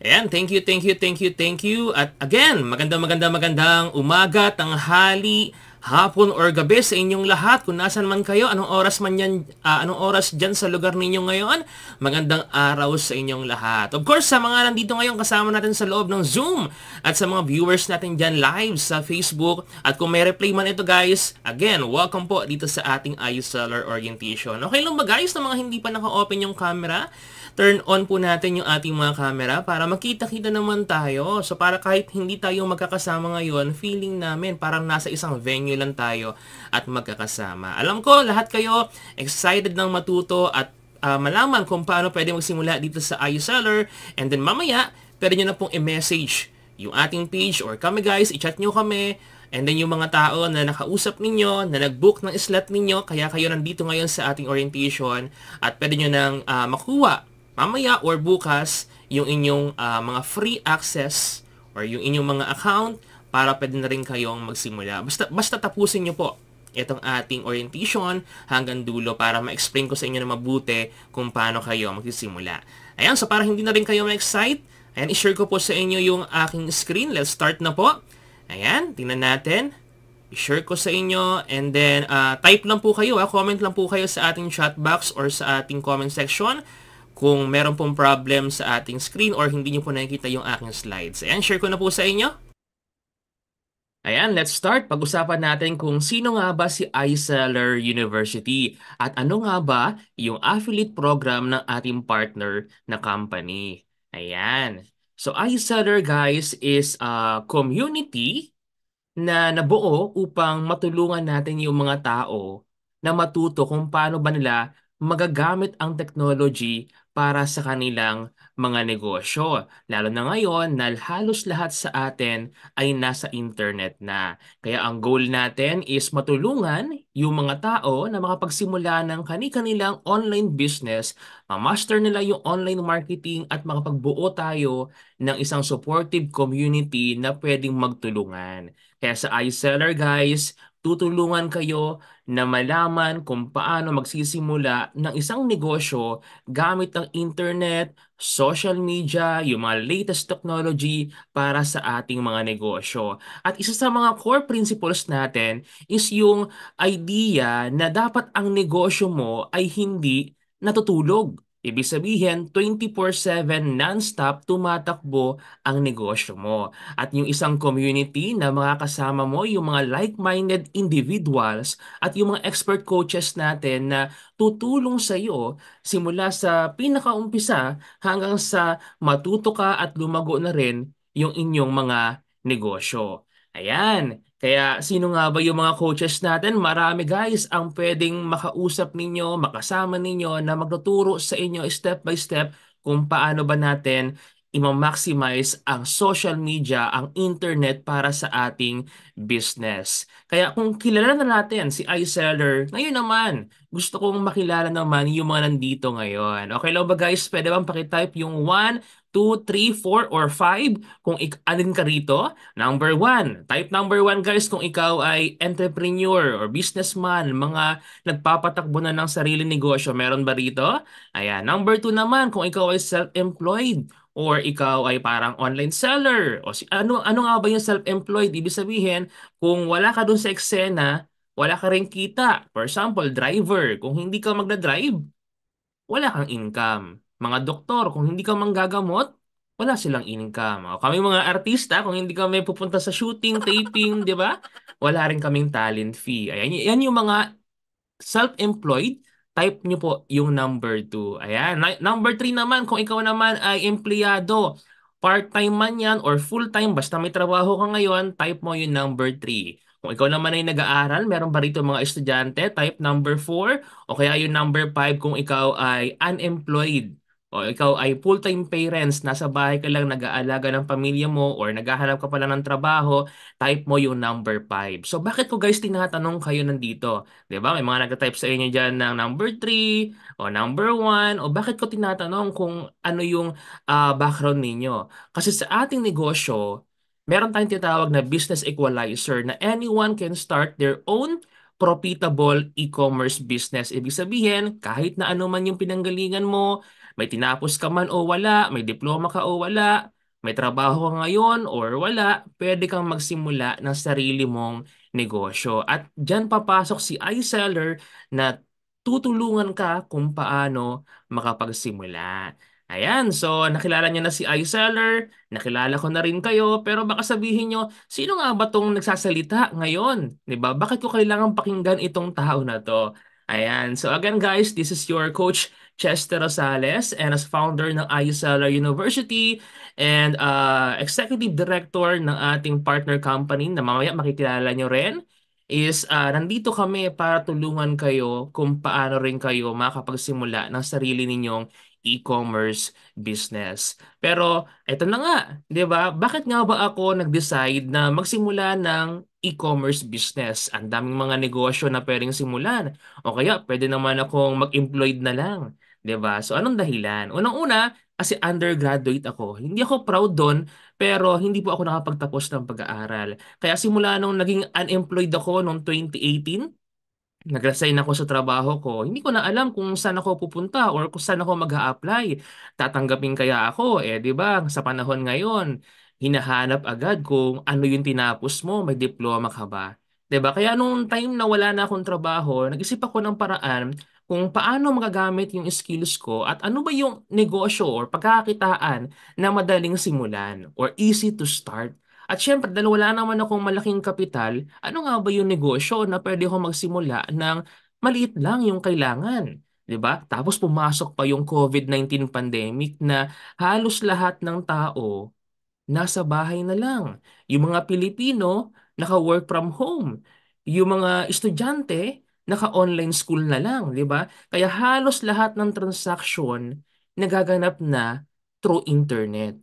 Ayan, thank you, thank you, thank you, thank you. At again, maganda, maganda, magandang umaga, tanghali, hapon or gabi sa inyong lahat. Kung nasan man kayo, anong oras man yan, uh, anong oras dyan sa lugar ninyo ngayon, magandang araw sa inyong lahat. Of course, sa mga nandito ngayon, kasama natin sa loob ng Zoom at sa mga viewers natin dyan live sa Facebook. At kung may replay man ito guys, again, welcome po dito sa ating iSeller Orientation. Okay lang ba guys na mga hindi pa naka-open yung camera? turn on po natin yung ating mga camera para makita-kita naman tayo. So para kahit hindi tayo magkakasama ngayon, feeling namin parang nasa isang venue lang tayo at magkakasama. Alam ko lahat kayo excited ng matuto at uh, malaman kung paano pwede magsimula dito sa iSeller and then mamaya pwede nyo na pong i-message yung ating page or kami guys, i-chat nyo kami And then yung mga tao na nakausap ninyo, na nag-book ng slot ninyo, kaya kayo nandito ngayon sa ating orientation at pwede nyo nang uh, makuha mamaya or bukas yung inyong uh, mga free access or yung inyong mga account para pwede na rin kayong magsimula. Basta, basta tapusin nyo po itong ating orientation hanggang dulo para ma-explain ko sa inyo na mabuti kung paano kayo magsisimula. Ayan, so para hindi na rin kayo ma-excite, ayan, i-share ko po sa inyo yung aking screen. Let's start na po. Ayan, tingnan natin. I-share ko sa inyo and then uh, type lang po kayo, ha? Ah, comment lang po kayo sa ating chat box or sa ating comment section kung meron pong problem sa ating screen or hindi nyo po nakikita yung aking slides. Ayan, share ko na po sa inyo. Ayan, let's start. Pag-usapan natin kung sino nga ba si iSeller University at ano nga ba yung affiliate program ng ating partner na company. Ayan. So iSeller guys is a community na nabuo upang matulungan natin yung mga tao na matuto kung paano ba nila magagamit ang technology para sa kanilang mga negosyo. Lalo na ngayon na halos lahat sa atin ay nasa internet na. Kaya ang goal natin is matulungan yung mga tao na makapagsimula ng kani-kanilang online business, ma-master nila yung online marketing at makapagbuo tayo ng isang supportive community na pwedeng magtulungan. Kaya sa iSeller guys, tutulungan kayo na malaman kung paano magsisimula ng isang negosyo gamit ang internet, social media, yung mga latest technology para sa ating mga negosyo. At isa sa mga core principles natin is yung idea na dapat ang negosyo mo ay hindi natutulog Ibig sabihin, 24-7 non-stop tumatakbo ang negosyo mo. At yung isang community na mga kasama mo, yung mga like-minded individuals at yung mga expert coaches natin na tutulong sa iyo simula sa pinakaumpisa hanggang sa matuto ka at lumago na rin yung inyong mga negosyo. Ayan, kaya sino nga ba yung mga coaches natin? Marami guys ang pwedeng makausap ninyo, makasama ninyo na magtuturo sa inyo step by step kung paano ba natin i-maximize ang social media, ang internet para sa ating business. Kaya kung kilala na natin si iSeller, ngayon naman, gusto kong makilala naman yung mga nandito ngayon. Okay lang ba guys? Pwede bang pakitype yung 1 2, 3, 4, or 5 kung ik- alin ka rito. Number 1, type number 1 guys kung ikaw ay entrepreneur or businessman, mga nagpapatakbo na ng sarili negosyo, meron ba rito? Ayan, number 2 naman kung ikaw ay self-employed or ikaw ay parang online seller o si, ano ano nga ba yung self-employed ibig sabihin kung wala ka doon sa eksena wala ka rin kita for example driver kung hindi ka magda-drive wala kang income mga doktor, kung hindi ka manggagamot, wala silang income. O, kami mga artista, kung hindi kami pupunta sa shooting, taping, di ba? Wala rin kaming talent fee. Ayan, yan yung mga self-employed, type nyo po yung number 2. Ayan. Number 3 naman, kung ikaw naman ay empleyado, part-time man yan or full-time, basta may trabaho ka ngayon, type mo yung number 3. Kung ikaw naman ay nag-aaral, meron ba rito mga estudyante, type number 4 o kaya yung number 5 kung ikaw ay unemployed o ikaw ay full-time parents, nasa bahay ka lang nag-aalaga ng pamilya mo or naghahanap ka pala ng trabaho, type mo yung number 5. So bakit ko guys tinatanong kayo nandito? 'Di ba? May mga nagta-type sa inyo diyan ng number 3 o number 1 o bakit ko tinatanong kung ano yung uh, background ninyo? Kasi sa ating negosyo, meron tayong tinatawag na business equalizer na anyone can start their own profitable e-commerce business. Ibig sabihin, kahit na ano man yung pinanggalingan mo, may tinapos ka man o wala, may diploma ka o wala, may trabaho ka ngayon or wala, pwede kang magsimula ng sarili mong negosyo. At dyan papasok si iSeller na tutulungan ka kung paano makapagsimula. Ayan, so nakilala niyo na si iSeller, nakilala ko na rin kayo, pero baka sabihin niyo, sino nga ba tong nagsasalita ngayon? 'Di ba? Bakit ko kailangan pakinggan itong tao na to? Ayan, so again guys, this is your coach Chester Rosales and as founder ng IUSLR University and uh, executive director ng ating partner company na mamaya makikilala nyo rin is uh, nandito kami para tulungan kayo kung paano rin kayo makapagsimula ng sarili ninyong e-commerce business. Pero ito na nga, 'di ba? Bakit nga ba ako nag-decide na magsimula ng e-commerce business? Ang daming mga negosyo na pwedeng simulan. O kaya pwede naman akong mag-employed na lang. 'di ba? So anong dahilan? Unang-una, kasi undergraduate ako. Hindi ako proud doon, pero hindi po ako nakapagtapos ng pag-aaral. Kaya simula nung naging unemployed ako noong 2018, nag-resign ako sa trabaho ko. Hindi ko na alam kung saan ako pupunta or kung saan ako mag apply Tatanggapin kaya ako, eh di ba? Sa panahon ngayon, hinahanap agad kung ano yung tinapos mo, may diploma ka ba? 'Di ba? Kaya nung time na wala na akong trabaho, nag-isip ako ng paraan kung paano magagamit yung skills ko at ano ba yung negosyo or pagkakakitaan na madaling simulan or easy to start. At syempre, dahil wala naman akong malaking kapital, ano nga ba yung negosyo na pwede ko magsimula ng maliit lang yung kailangan? 'di ba? Tapos pumasok pa yung COVID-19 pandemic na halos lahat ng tao nasa bahay na lang. Yung mga Pilipino naka-work from home. Yung mga estudyante naka-online school na lang, di ba? Kaya halos lahat ng transaction nagaganap na through internet.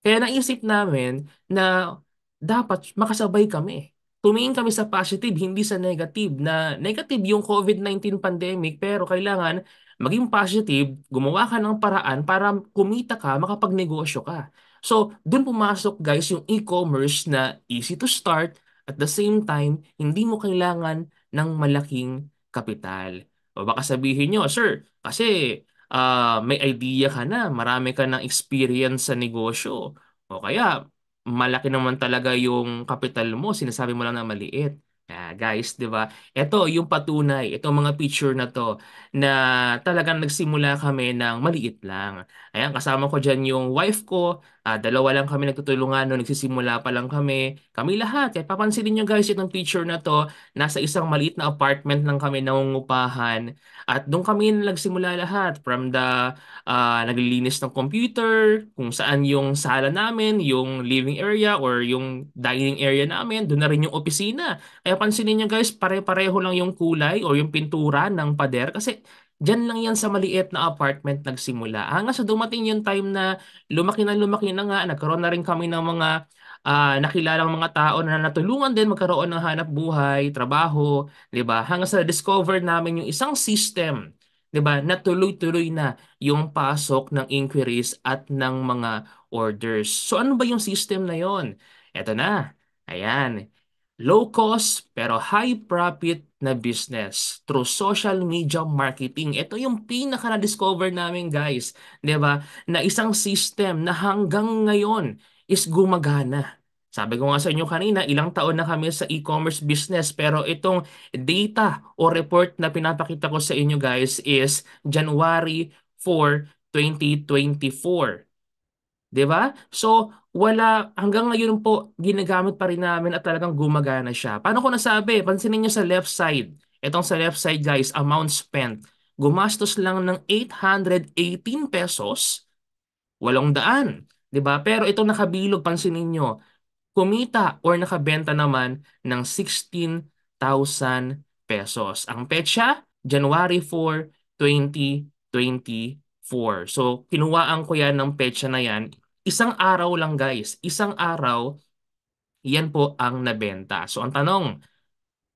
Kaya naisip namin na dapat makasabay kami. Tumingin kami sa positive, hindi sa negative na negative yung COVID-19 pandemic pero kailangan maging positive, gumawa ka ng paraan para kumita ka, makapagnegosyo ka. So, dun pumasok guys yung e-commerce na easy to start, at the same time, hindi mo kailangan ng malaking kapital. O baka sabihin nyo, sir, kasi uh, may idea ka na, marami ka ng experience sa negosyo. O kaya, malaki naman talaga yung kapital mo, sinasabi mo lang na maliit. Yeah, guys, 'di ba? Ito yung patunay, itong mga picture na to na talagang nagsimula kami ng maliit lang. Ayan, kasama ko diyan yung wife ko, Ah, dalawa lang kami nagtutulungan no nagsisimula pa lang kami. Kami lahat, eh, papansinin niyo guys, itong teacher na to, nasa isang maliit na apartment lang kami nangungupahan. At doon kami nagsimula lahat, from the ah, naglilinis ng computer, kung saan yung sala namin, yung living area, or yung dining area namin, doon na rin yung opisina. Kaya pansinin niyo guys, pare-pareho lang yung kulay or yung pintura ng pader kasi Diyan lang yan sa maliit na apartment nagsimula. Hanggang ah, sa dumating yung time na lumaki na lumaki na nga, nagkaroon na rin kami ng mga uh, nakilalang mga tao na natulungan din magkaroon ng hanap buhay, trabaho, 'di ba? Hanggang sa discover namin yung isang system, 'di ba? Na tuloy-tuloy na yung pasok ng inquiries at ng mga orders. So ano ba yung system na 'yon? Ito na. Ayan low cost pero high profit na business through social media marketing. Ito yung pinaka na-discover namin guys, 'di ba? Na isang system na hanggang ngayon is gumagana. Sabi ko nga sa inyo kanina, ilang taon na kami sa e-commerce business pero itong data o report na pinapakita ko sa inyo guys is January 4, 2024. 'Di ba? So, wala, hanggang ngayon po, ginagamit pa rin namin at talagang gumagana siya. Paano ko nasabi? Pansinin niyo sa left side. Itong sa left side guys, amount spent. Gumastos lang ng 818 pesos, 800. 'di ba? Pero ito nakabilog pansinin niyo. Kumita or nakabenta naman ng 16,000 pesos. Ang petsa, January 4, 2024. So, kinuwaan ko yan ng petsa na yan Isang araw lang guys, isang araw, yan po ang nabenta. So ang tanong,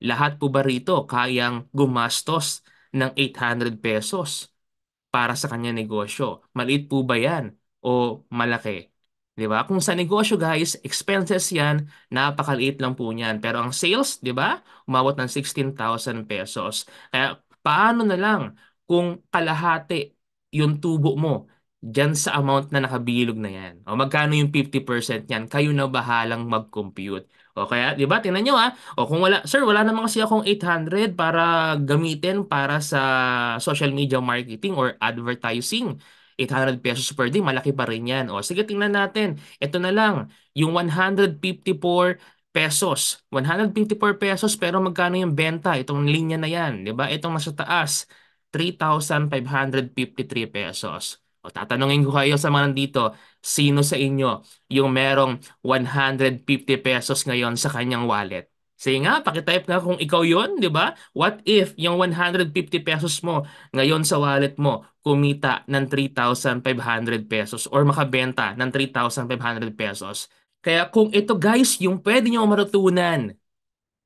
lahat po ba rito kayang gumastos ng 800 pesos para sa kanya negosyo? Maliit po ba yan o malaki? 'Di ba? Kung sa negosyo guys, expenses 'yan, napakaliit lang po niyan. Pero ang sales, 'di ba? Umabot ng 16,000 pesos. Kaya paano na lang kung kalahati yung tubo mo dyan sa amount na nakabilog na yan. O magkano yung 50% niyan, kayo na bahalang mag-compute. O kaya, di ba, tingnan nyo ha. Ah. o kung wala, sir, wala naman kasi akong 800 para gamitin para sa social media marketing or advertising. 800 pesos per day, malaki pa rin yan. O sige, tingnan natin. Ito na lang, yung 154 pesos. 154 pesos pero magkano yung benta? Itong linya na yan, di ba? Itong nasa taas, 3,553 pesos. O tatanungin ko kayo sa mga nandito, sino sa inyo yung merong 150 pesos ngayon sa kanyang wallet? Sige nga, pakitype nga kung ikaw yon, di ba? What if yung 150 pesos mo ngayon sa wallet mo kumita ng 3,500 pesos or makabenta ng 3,500 pesos? Kaya kung ito guys, yung pwede nyo matutunan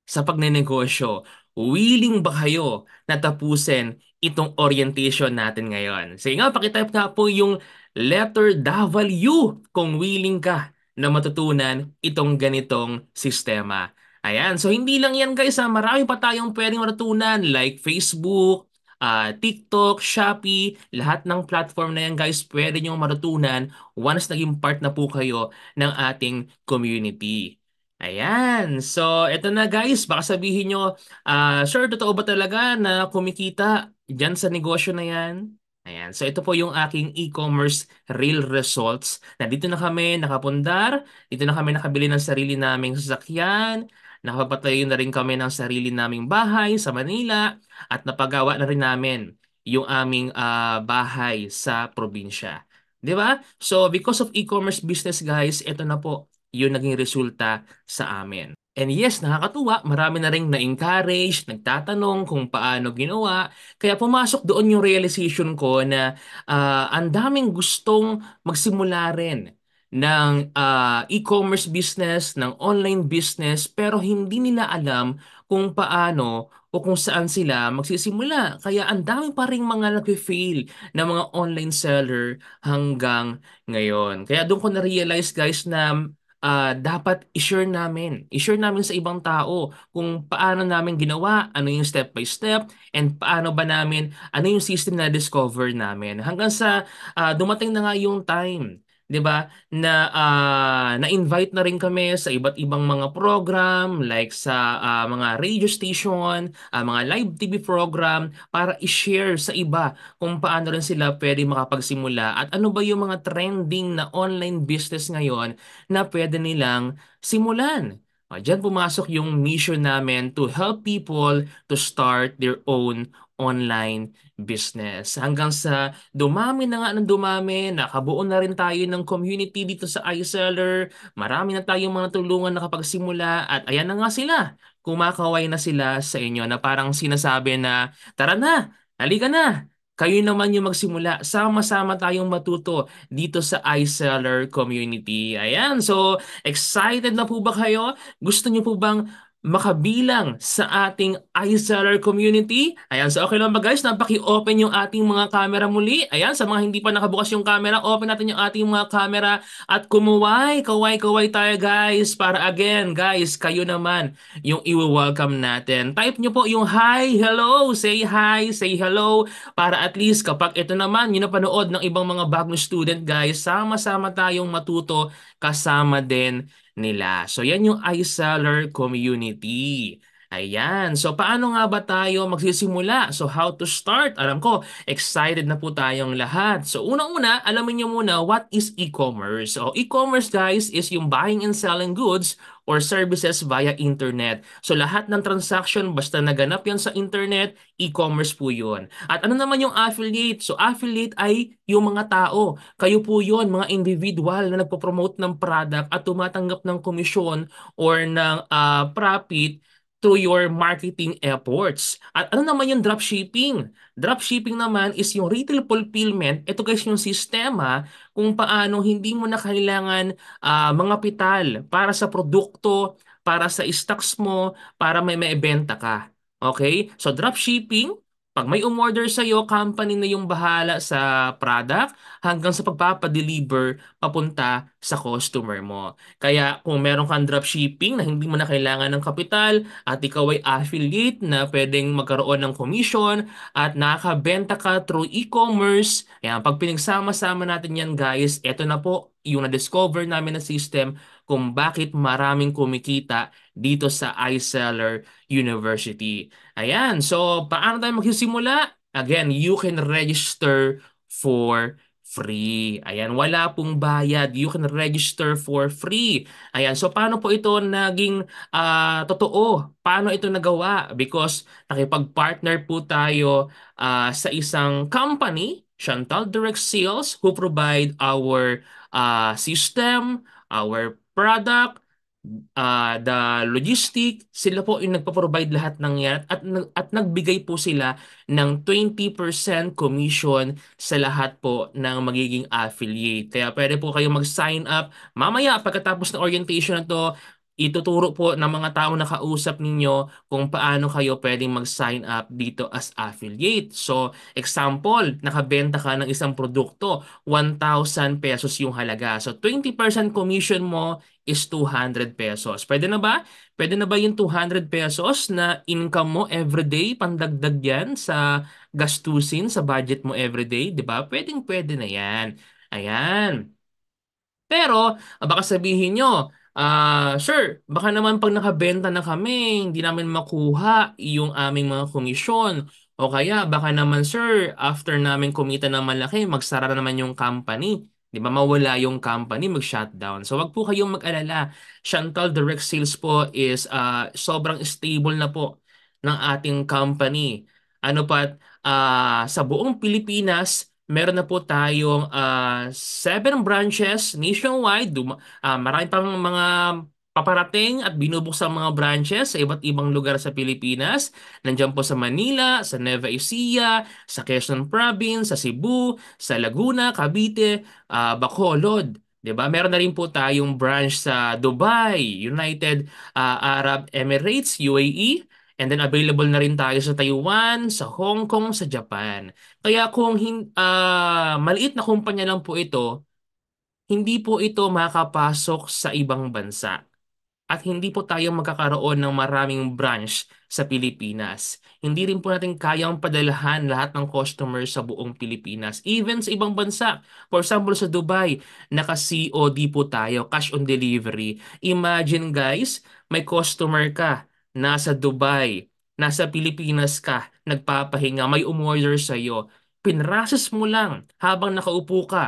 sa pagnenegosyo, willing ba kayo na tapusin itong orientation natin ngayon. Sige nga, pakitype nga po yung letter W kung willing ka na matutunan itong ganitong sistema. Ayan, so hindi lang yan guys ha, marami pa tayong pwedeng matutunan like Facebook, uh, TikTok, Shopee, lahat ng platform na yan guys, pwede nyo matutunan once naging part na po kayo ng ating community. Ayan. So, ito na guys. Baka sabihin nyo, ah, Sir, totoo ba talaga na kumikita dyan sa negosyo na yan? Ayan. So, ito po yung aking e-commerce real results. Nandito na kami nakapundar. Dito na kami nakabili ng sarili naming sasakyan. Nakapagpatayo na rin kami ng sarili naming bahay sa Manila. At napagawa na rin namin yung aming ah, bahay sa probinsya. 'Di ba? So because of e-commerce business guys, ito na po yun naging resulta sa amin. And yes, nakakatuwa, marami na rin na-encourage, nagtatanong kung paano ginawa. Kaya pumasok doon yung realization ko na uh, ang daming gustong magsimula rin ng uh, e-commerce business, ng online business, pero hindi nila alam kung paano o kung saan sila magsisimula. Kaya ang daming pa rin mga nag-fail na mga online seller hanggang ngayon. Kaya doon ko na-realize guys na uh, dapat i-share namin. I-share namin sa ibang tao kung paano namin ginawa, ano yung step by step, and paano ba namin, ano yung system na discover namin. Hanggang sa uh, dumating na nga yung time 'di ba? Na uh, na-invite na rin kami sa iba't ibang mga program like sa uh, mga radio station, uh, mga live TV program para i-share sa iba kung paano rin sila pwede makapagsimula at ano ba yung mga trending na online business ngayon na pwede nilang simulan. Uh, diyan pumasok yung mission namin to help people to start their own online business. Hanggang sa dumami na nga ng dumami, nakabuo na rin tayo ng community dito sa iSeller. Marami na tayong mga tulungan nakapagsimula at ayan na nga sila. Kumakaway na sila sa inyo na parang sinasabi na tara na, halika na, kayo naman yung magsimula. Sama-sama tayong matuto dito sa iSeller community. Ayan, so excited na po ba kayo? Gusto nyo po bang makabilang sa ating iSeller community. Ayan, so okay lang ba guys, napaki-open yung ating mga camera muli. Ayan, sa mga hindi pa nakabukas yung camera, open natin yung ating mga camera at kumuway, kaway-kaway tayo guys. Para again, guys, kayo naman yung i-welcome natin. Type nyo po yung hi, hello, say hi, say hello. Para at least kapag ito naman yung napanood ng ibang mga bagong student guys, sama-sama tayong matuto kasama din nila. So yan yung iSeller community. Ayan. So, paano nga ba tayo magsisimula? So, how to start? Alam ko, excited na po tayong lahat. So, unang-una, alamin niyo muna what is e-commerce. So, e-commerce guys is yung buying and selling goods or services via internet. So, lahat ng transaction, basta naganap yan sa internet, e-commerce po yun. At ano naman yung affiliate? So, affiliate ay yung mga tao. Kayo po yun, mga individual na nagpo-promote ng product at tumatanggap ng komisyon or ng uh, profit through your marketing efforts. At ano naman yung dropshipping? Dropshipping naman is yung retail fulfillment. Ito guys yung sistema kung paano hindi mo na kailangan uh, ah, mga pital para sa produkto, para sa stocks mo, para may maibenta ka. Okay? So dropshipping pag may umorder sa iyo, company na yung bahala sa product hanggang sa pagpapadeliver papunta sa customer mo. Kaya kung meron kang dropshipping na hindi mo na kailangan ng kapital at ikaw ay affiliate na pwedeng magkaroon ng commission at nakabenta ka through e-commerce, yan, pag pinagsama-sama natin yan guys, eto na po yung na-discover namin na system kung bakit maraming kumikita dito sa iSeller University. Ayan, so paano tayo magsisimula? Again, you can register for free. Ayan, wala pong bayad. You can register for free. Ayan, so paano po ito naging uh, totoo? Paano ito nagawa? Because nakipag-partner po tayo uh, sa isang company, Chantal Direct Sales, who provide our uh, system, our product, uh, the logistic, sila po yung nagpo-provide lahat ng yan at, at nagbigay po sila ng 20% commission sa lahat po ng magiging affiliate. Kaya pwede po kayong mag-sign up mamaya pagkatapos ng orientation na to, ituturo po ng mga tao na kausap ninyo kung paano kayo pwedeng mag-sign up dito as affiliate. So, example, nakabenta ka ng isang produkto, 1,000 pesos yung halaga. So, 20% commission mo is 200 pesos. Pwede na ba? Pwede na ba yung 200 pesos na income mo everyday, pandagdag yan sa gastusin, sa budget mo everyday? di ba? Pwedeng pwede na yan. Ayan. Pero, ah, baka sabihin nyo, Ah, sir, baka naman pag nakabenta na kami, hindi namin makuha yung aming mga komisyon. O kaya baka naman sir, after namin kumita ng malaki, magsara na naman yung company. 'Di ba? Mawala yung company, mag-shutdown. So wag po kayong mag-alala. Chantal Direct Sales po is uh, sobrang stable na po ng ating company. Ano pa, ah, sa buong Pilipinas, meron na po tayong uh, seven branches nationwide. uh, marami pang mga paparating at binubuksan mga branches sa iba't ibang lugar sa Pilipinas. Nandiyan po sa Manila, sa Nueva Ecija, sa Quezon Province, sa Cebu, sa Laguna, Cavite, uh, Bacolod. 'Di ba? Meron na rin po tayong branch sa Dubai, United uh, Arab Emirates, UAE, And then available na rin tayo sa Taiwan, sa Hong Kong, sa Japan. Kaya kung hin- uh, maliit na kumpanya lang po ito, hindi po ito makapasok sa ibang bansa. At hindi po tayo magkakaroon ng maraming branch sa Pilipinas. Hindi rin po natin kayang padalahan lahat ng customers sa buong Pilipinas. Even sa ibang bansa. For example, sa Dubai, naka-COD po tayo, cash on delivery. Imagine guys, may customer ka nasa Dubai, nasa Pilipinas ka, nagpapahinga, may umorder sa iyo, pinrases mo lang habang nakaupo ka.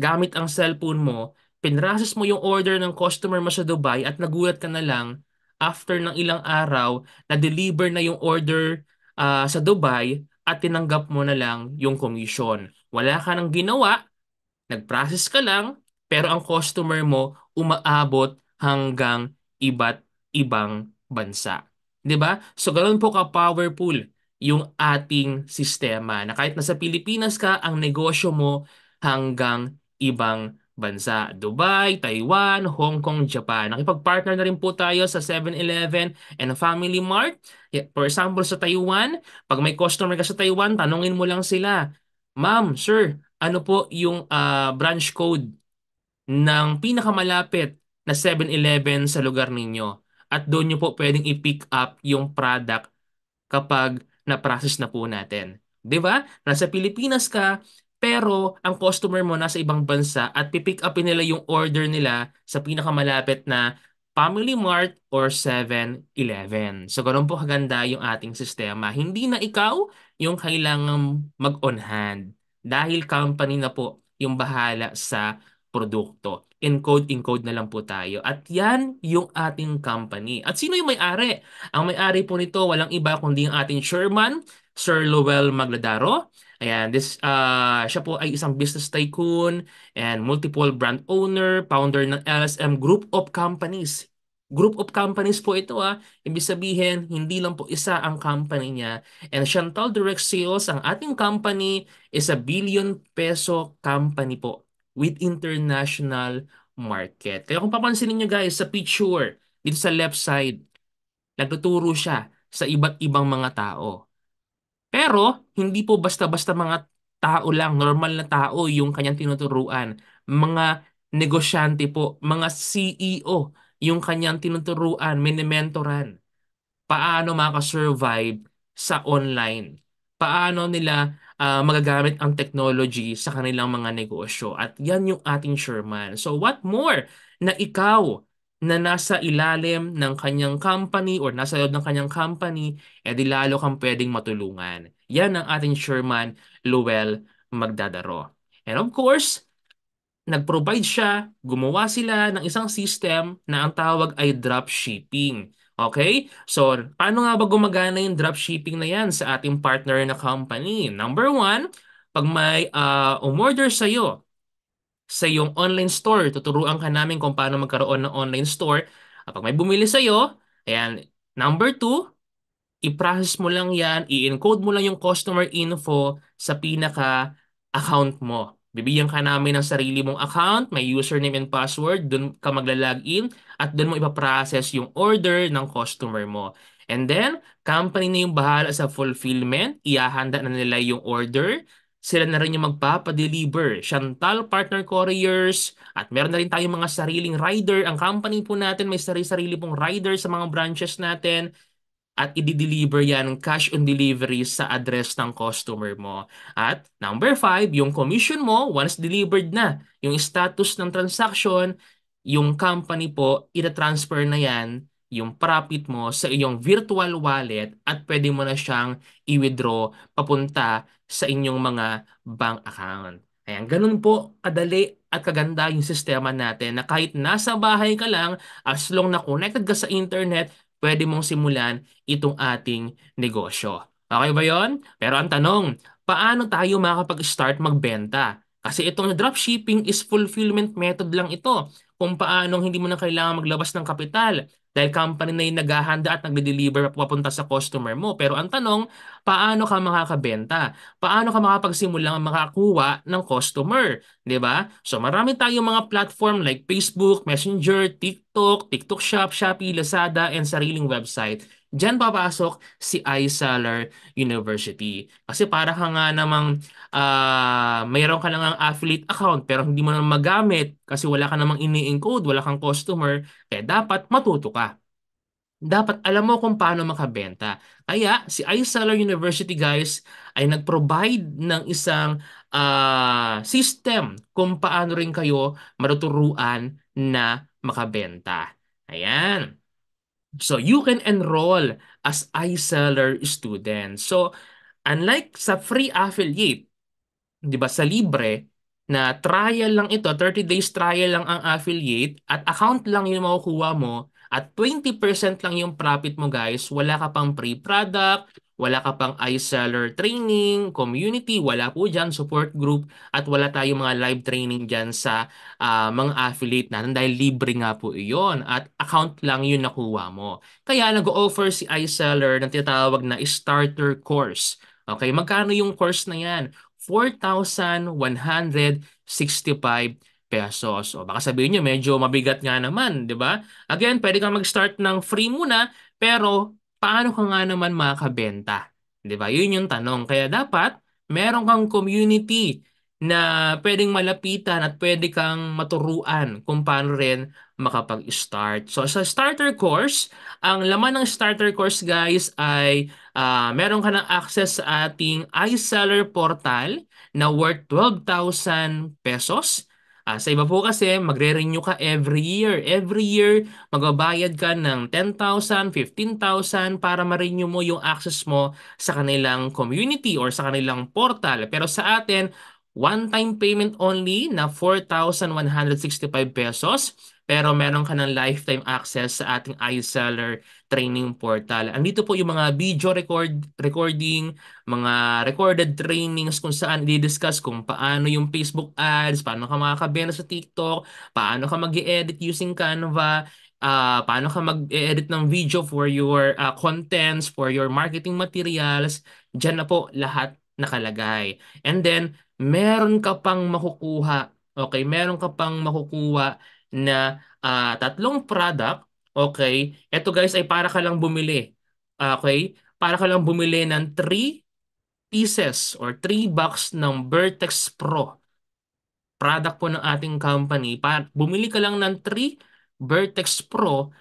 Gamit ang cellphone mo, pinrases mo yung order ng customer mo sa Dubai at nagulat ka na lang after ng ilang araw na deliver na yung order uh, sa Dubai at tinanggap mo na lang yung commission. Wala ka nang ginawa, nag-process ka lang, pero ang customer mo umaabot hanggang iba't ibang bansa. 'Di ba? So ganoon po ka-powerful yung ating sistema na kahit nasa Pilipinas ka, ang negosyo mo hanggang ibang bansa. Dubai, Taiwan, Hong Kong, Japan. Nakipag-partner na rin po tayo sa 7-Eleven and Family Mart. For example, sa Taiwan, pag may customer ka sa Taiwan, tanongin mo lang sila, Ma'am, sir, ano po yung uh, branch code ng pinakamalapit na 7-Eleven sa lugar ninyo? at doon nyo po pwedeng i-pick up yung product kapag na-process na po natin. 'Di ba? Nasa Pilipinas ka, pero ang customer mo nasa ibang bansa at pipick up nila yung order nila sa pinakamalapit na Family Mart or 7-Eleven. So ganun po kaganda yung ating sistema. Hindi na ikaw yung kailangang mag-on hand dahil company na po yung bahala sa produkto encode encode na lang po tayo. At yan yung ating company. At sino yung may-ari? Ang may-ari po nito walang iba kundi ang ating chairman, Sir Lowell Magladaro. Ayan, this, uh, siya po ay isang business tycoon and multiple brand owner, founder ng LSM Group of Companies. Group of companies po ito ha. Ah. Ibig sabihin, hindi lang po isa ang company niya. And Chantal Direct Sales, ang ating company, is a billion peso company po with international market. Kaya kung papansinin niyo guys, sa picture, dito sa left side, nagtuturo siya sa iba't ibang mga tao. Pero, hindi po basta-basta mga tao lang, normal na tao yung kanyang tinuturuan. Mga negosyante po, mga CEO yung kanyang tinuturuan, minimentoran. Paano makasurvive sa online paano nila uh, magagamit ang technology sa kanilang mga negosyo. At yan yung ating Sherman. So what more na ikaw na nasa ilalim ng kanyang company or nasa loob ng kanyang company, edi eh, lalo kang pwedeng matulungan. Yan ang ating Sherman Lowell Magdadaro. And of course, nag-provide siya, gumawa sila ng isang system na ang tawag ay dropshipping. Okay? So, paano nga ba gumagana yung dropshipping na yan sa ating partner na company? Number one, pag may uh, umorder sa'yo sa iyong online store, tuturuan ka namin kung paano magkaroon ng online store. At ah, pag may bumili sa'yo, ayan, number two, i-process mo lang yan, i-encode mo lang yung customer info sa pinaka-account mo. Bibigyan ka namin ng sarili mong account, may username and password, doon ka magla-login at doon mo ipaprocess yung order ng customer mo. And then, company na yung bahala sa fulfillment, iahanda na nila yung order, sila na rin yung magpapadeliver. Chantal Partner Couriers at meron na rin tayong mga sariling rider. Ang company po natin may sarili-sarili pong rider sa mga branches natin at i-deliver yan ng cash on delivery sa address ng customer mo. At number 5, yung commission mo once delivered na. Yung status ng transaction, yung company po, ita-transfer na yan yung profit mo sa iyong virtual wallet at pwede mo na siyang i-withdraw papunta sa inyong mga bank account. Ayan, ganun po kadali at kaganda yung sistema natin na kahit nasa bahay ka lang, as long na connected ka sa internet, pwede mong simulan itong ating negosyo. Okay ba yon? Pero ang tanong, paano tayo makakapag-start magbenta? Kasi itong dropshipping is fulfillment method lang ito kung paanong hindi mo na kailangan maglabas ng kapital dahil company na yung naghahanda at nagde-deliver papunta sa customer mo. Pero ang tanong, paano ka makakabenta? Paano ka makapagsimulang makakuha ng customer? ba? Diba? So marami tayong mga platform like Facebook, Messenger, TikTok, TikTok Shop, Shopee, Lazada, and sariling website Diyan papasok si iSeller University. Kasi para ka nga namang uh, mayroon ka lang ang affiliate account pero hindi mo na magamit kasi wala ka namang ini-encode, wala kang customer, kaya dapat matuto ka dapat alam mo kung paano makabenta. Kaya si iSeller University guys ay nag-provide ng isang uh, system kung paano rin kayo matuturuan na makabenta. Ayan. So you can enroll as iSeller student. So unlike sa free affiliate, 'di ba sa libre na trial lang ito, 30 days trial lang ang affiliate at account lang yung makukuha mo at 20% lang yung profit mo guys, wala ka pang free product, wala ka pang iSeller training, community, wala po dyan, support group, at wala tayong mga live training dyan sa uh, mga affiliate natin dahil libre nga po iyon at account lang yun nakuha mo. Kaya nag-offer si iSeller ng tinatawag na starter course. Okay, magkano yung course na yan? 4,165 pesos. O baka sabihin nyo, medyo mabigat nga naman, di ba? Again, pwede kang mag-start ng free muna, pero paano ka nga naman makakabenta? 'Di ba? 'Yun yung tanong. Kaya dapat meron kang community na pwedeng malapitan at pwede kang maturuan kung paano rin makapag-start. So sa starter course, ang laman ng starter course guys ay uh, meron ka ng access sa ating iSeller portal na worth 12,000 pesos Uh, sa iba po kasi, magre-renew ka every year. Every year, magbabayad ka ng 10,000, 15,000 para ma-renew mo yung access mo sa kanilang community or sa kanilang portal. Pero sa atin, one-time payment only na 4,165 pesos pero meron ka ng lifetime access sa ating iSeller training portal. Andito po yung mga video record, recording, mga recorded trainings kung saan i-discuss kung paano yung Facebook ads, paano ka makakabenta sa TikTok, paano ka mag edit using Canva, uh, paano ka mag-edit ng video for your uh, contents, for your marketing materials. Diyan na po lahat nakalagay. And then, meron ka pang makukuha. Okay, meron ka pang makukuha na uh, tatlong product, okay? Ito guys ay para ka lang bumili. Okay? Para ka lang bumili ng 3 pieces or 3 box ng Vertex Pro. Product po ng ating company. Para, bumili ka lang ng 3 Vertex Pro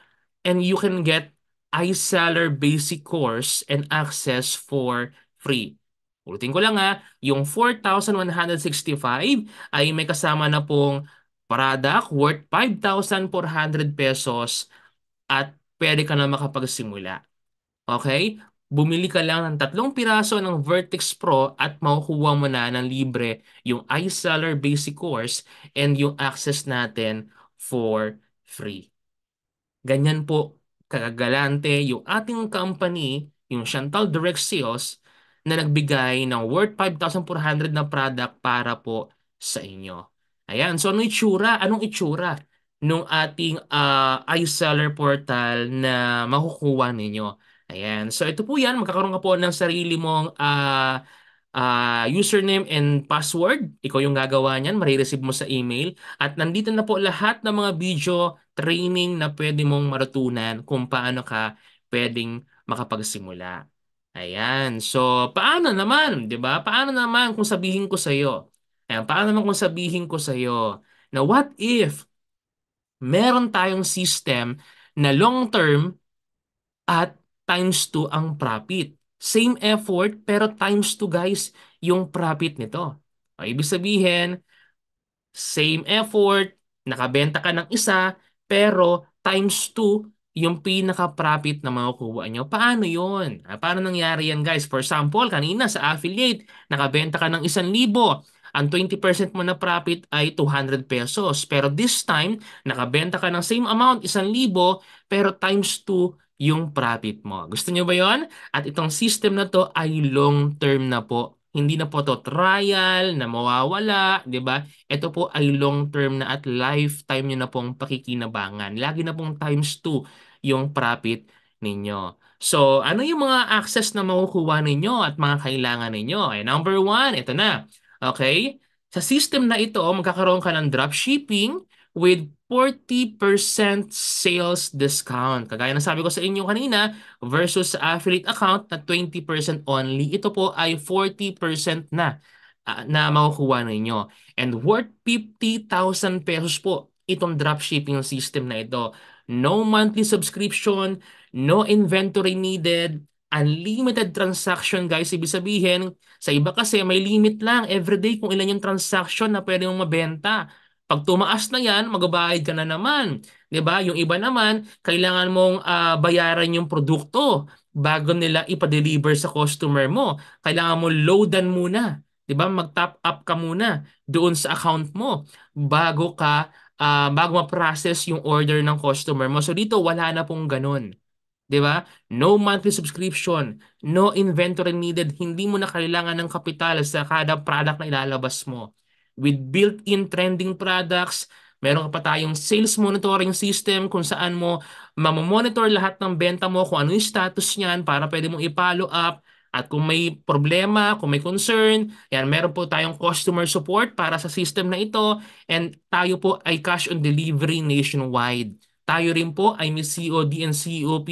and you can get iSeller Basic Course and Access for free. Ulitin ko lang ha, yung 4,165 ay may kasama na pong product worth 5,400 pesos at pwede ka na makapagsimula. Okay? Bumili ka lang ng tatlong piraso ng Vertex Pro at makukuha mo na ng libre yung iSeller Basic Course and yung access natin for free. Ganyan po kagagalante yung ating company, yung Chantal Direct Sales, na nagbigay ng worth 5,400 na product para po sa inyo. Ayan, so ano itsura? Anong itsura nung ating uh, iSeller portal na makukuha ninyo? Ayan, so ito po yan, magkakaroon ka po ng sarili mong uh, uh, username and password. Ikaw yung gagawa niyan, marireceive mo sa email. At nandito na po lahat ng mga video training na pwede mong maratunan kung paano ka pwedeng makapagsimula. Ayan, so paano naman, di ba? Paano naman kung sabihin ko sa iyo? Ayan, paano naman kung sabihin ko sa iyo na what if meron tayong system na long term at times 2 ang profit. Same effort pero times 2 guys yung profit nito. O, ibig sabihin, same effort, nakabenta ka ng isa pero times 2 yung pinaka-profit na makukuha nyo. Paano yon? Ah, paano nangyari yan guys? For example, kanina sa affiliate, nakabenta ka ng 1,000 ang 20% mo na profit ay 200 pesos. Pero this time, nakabenta ka ng same amount, 1,000, pero times 2 yung profit mo. Gusto nyo ba yon? At itong system na to ay long term na po. Hindi na po to trial na mawawala, 'di ba? Ito po ay long term na at lifetime niyo na pong pakikinabangan. Lagi na pong times 2 yung profit ninyo. So, ano yung mga access na makukuha ninyo at mga kailangan ninyo? Eh, number one, ito na Okay? Sa system na ito, magkakaroon ka ng dropshipping with 40% sales discount. Kagaya ng sabi ko sa inyo kanina, versus affiliate account na 20% only, ito po ay 40% na ah, na makukuha ninyo. And worth 50,000 pesos po itong dropshipping system na ito. No monthly subscription, no inventory needed, unlimited transaction guys. Ibig sabihin, sa iba kasi may limit lang everyday kung ilan yung transaction na pwede mong mabenta. Pag tumaas na yan, magbabayad ka na naman. 'Di ba? Yung iba naman, kailangan mong uh, bayaran yung produkto bago nila ipa-deliver sa customer mo. Kailangan mo loadan muna. 'Di ba? Mag-top up ka muna doon sa account mo bago ka uh, bago ma-process yung order ng customer mo. So dito wala na pong ganun. 'di ba? No monthly subscription, no inventory needed, hindi mo na kailangan ng kapital sa kada product na ilalabas mo. With built-in trending products, Meron ka pa tayong sales monitoring system kung saan mo mamamonitor lahat ng benta mo, kung ano yung status niyan para pwede mong i-follow up. At kung may problema, kung may concern, yan, meron po tayong customer support para sa system na ito. And tayo po ay cash on delivery nationwide. Tayo rin po ay may COD and COP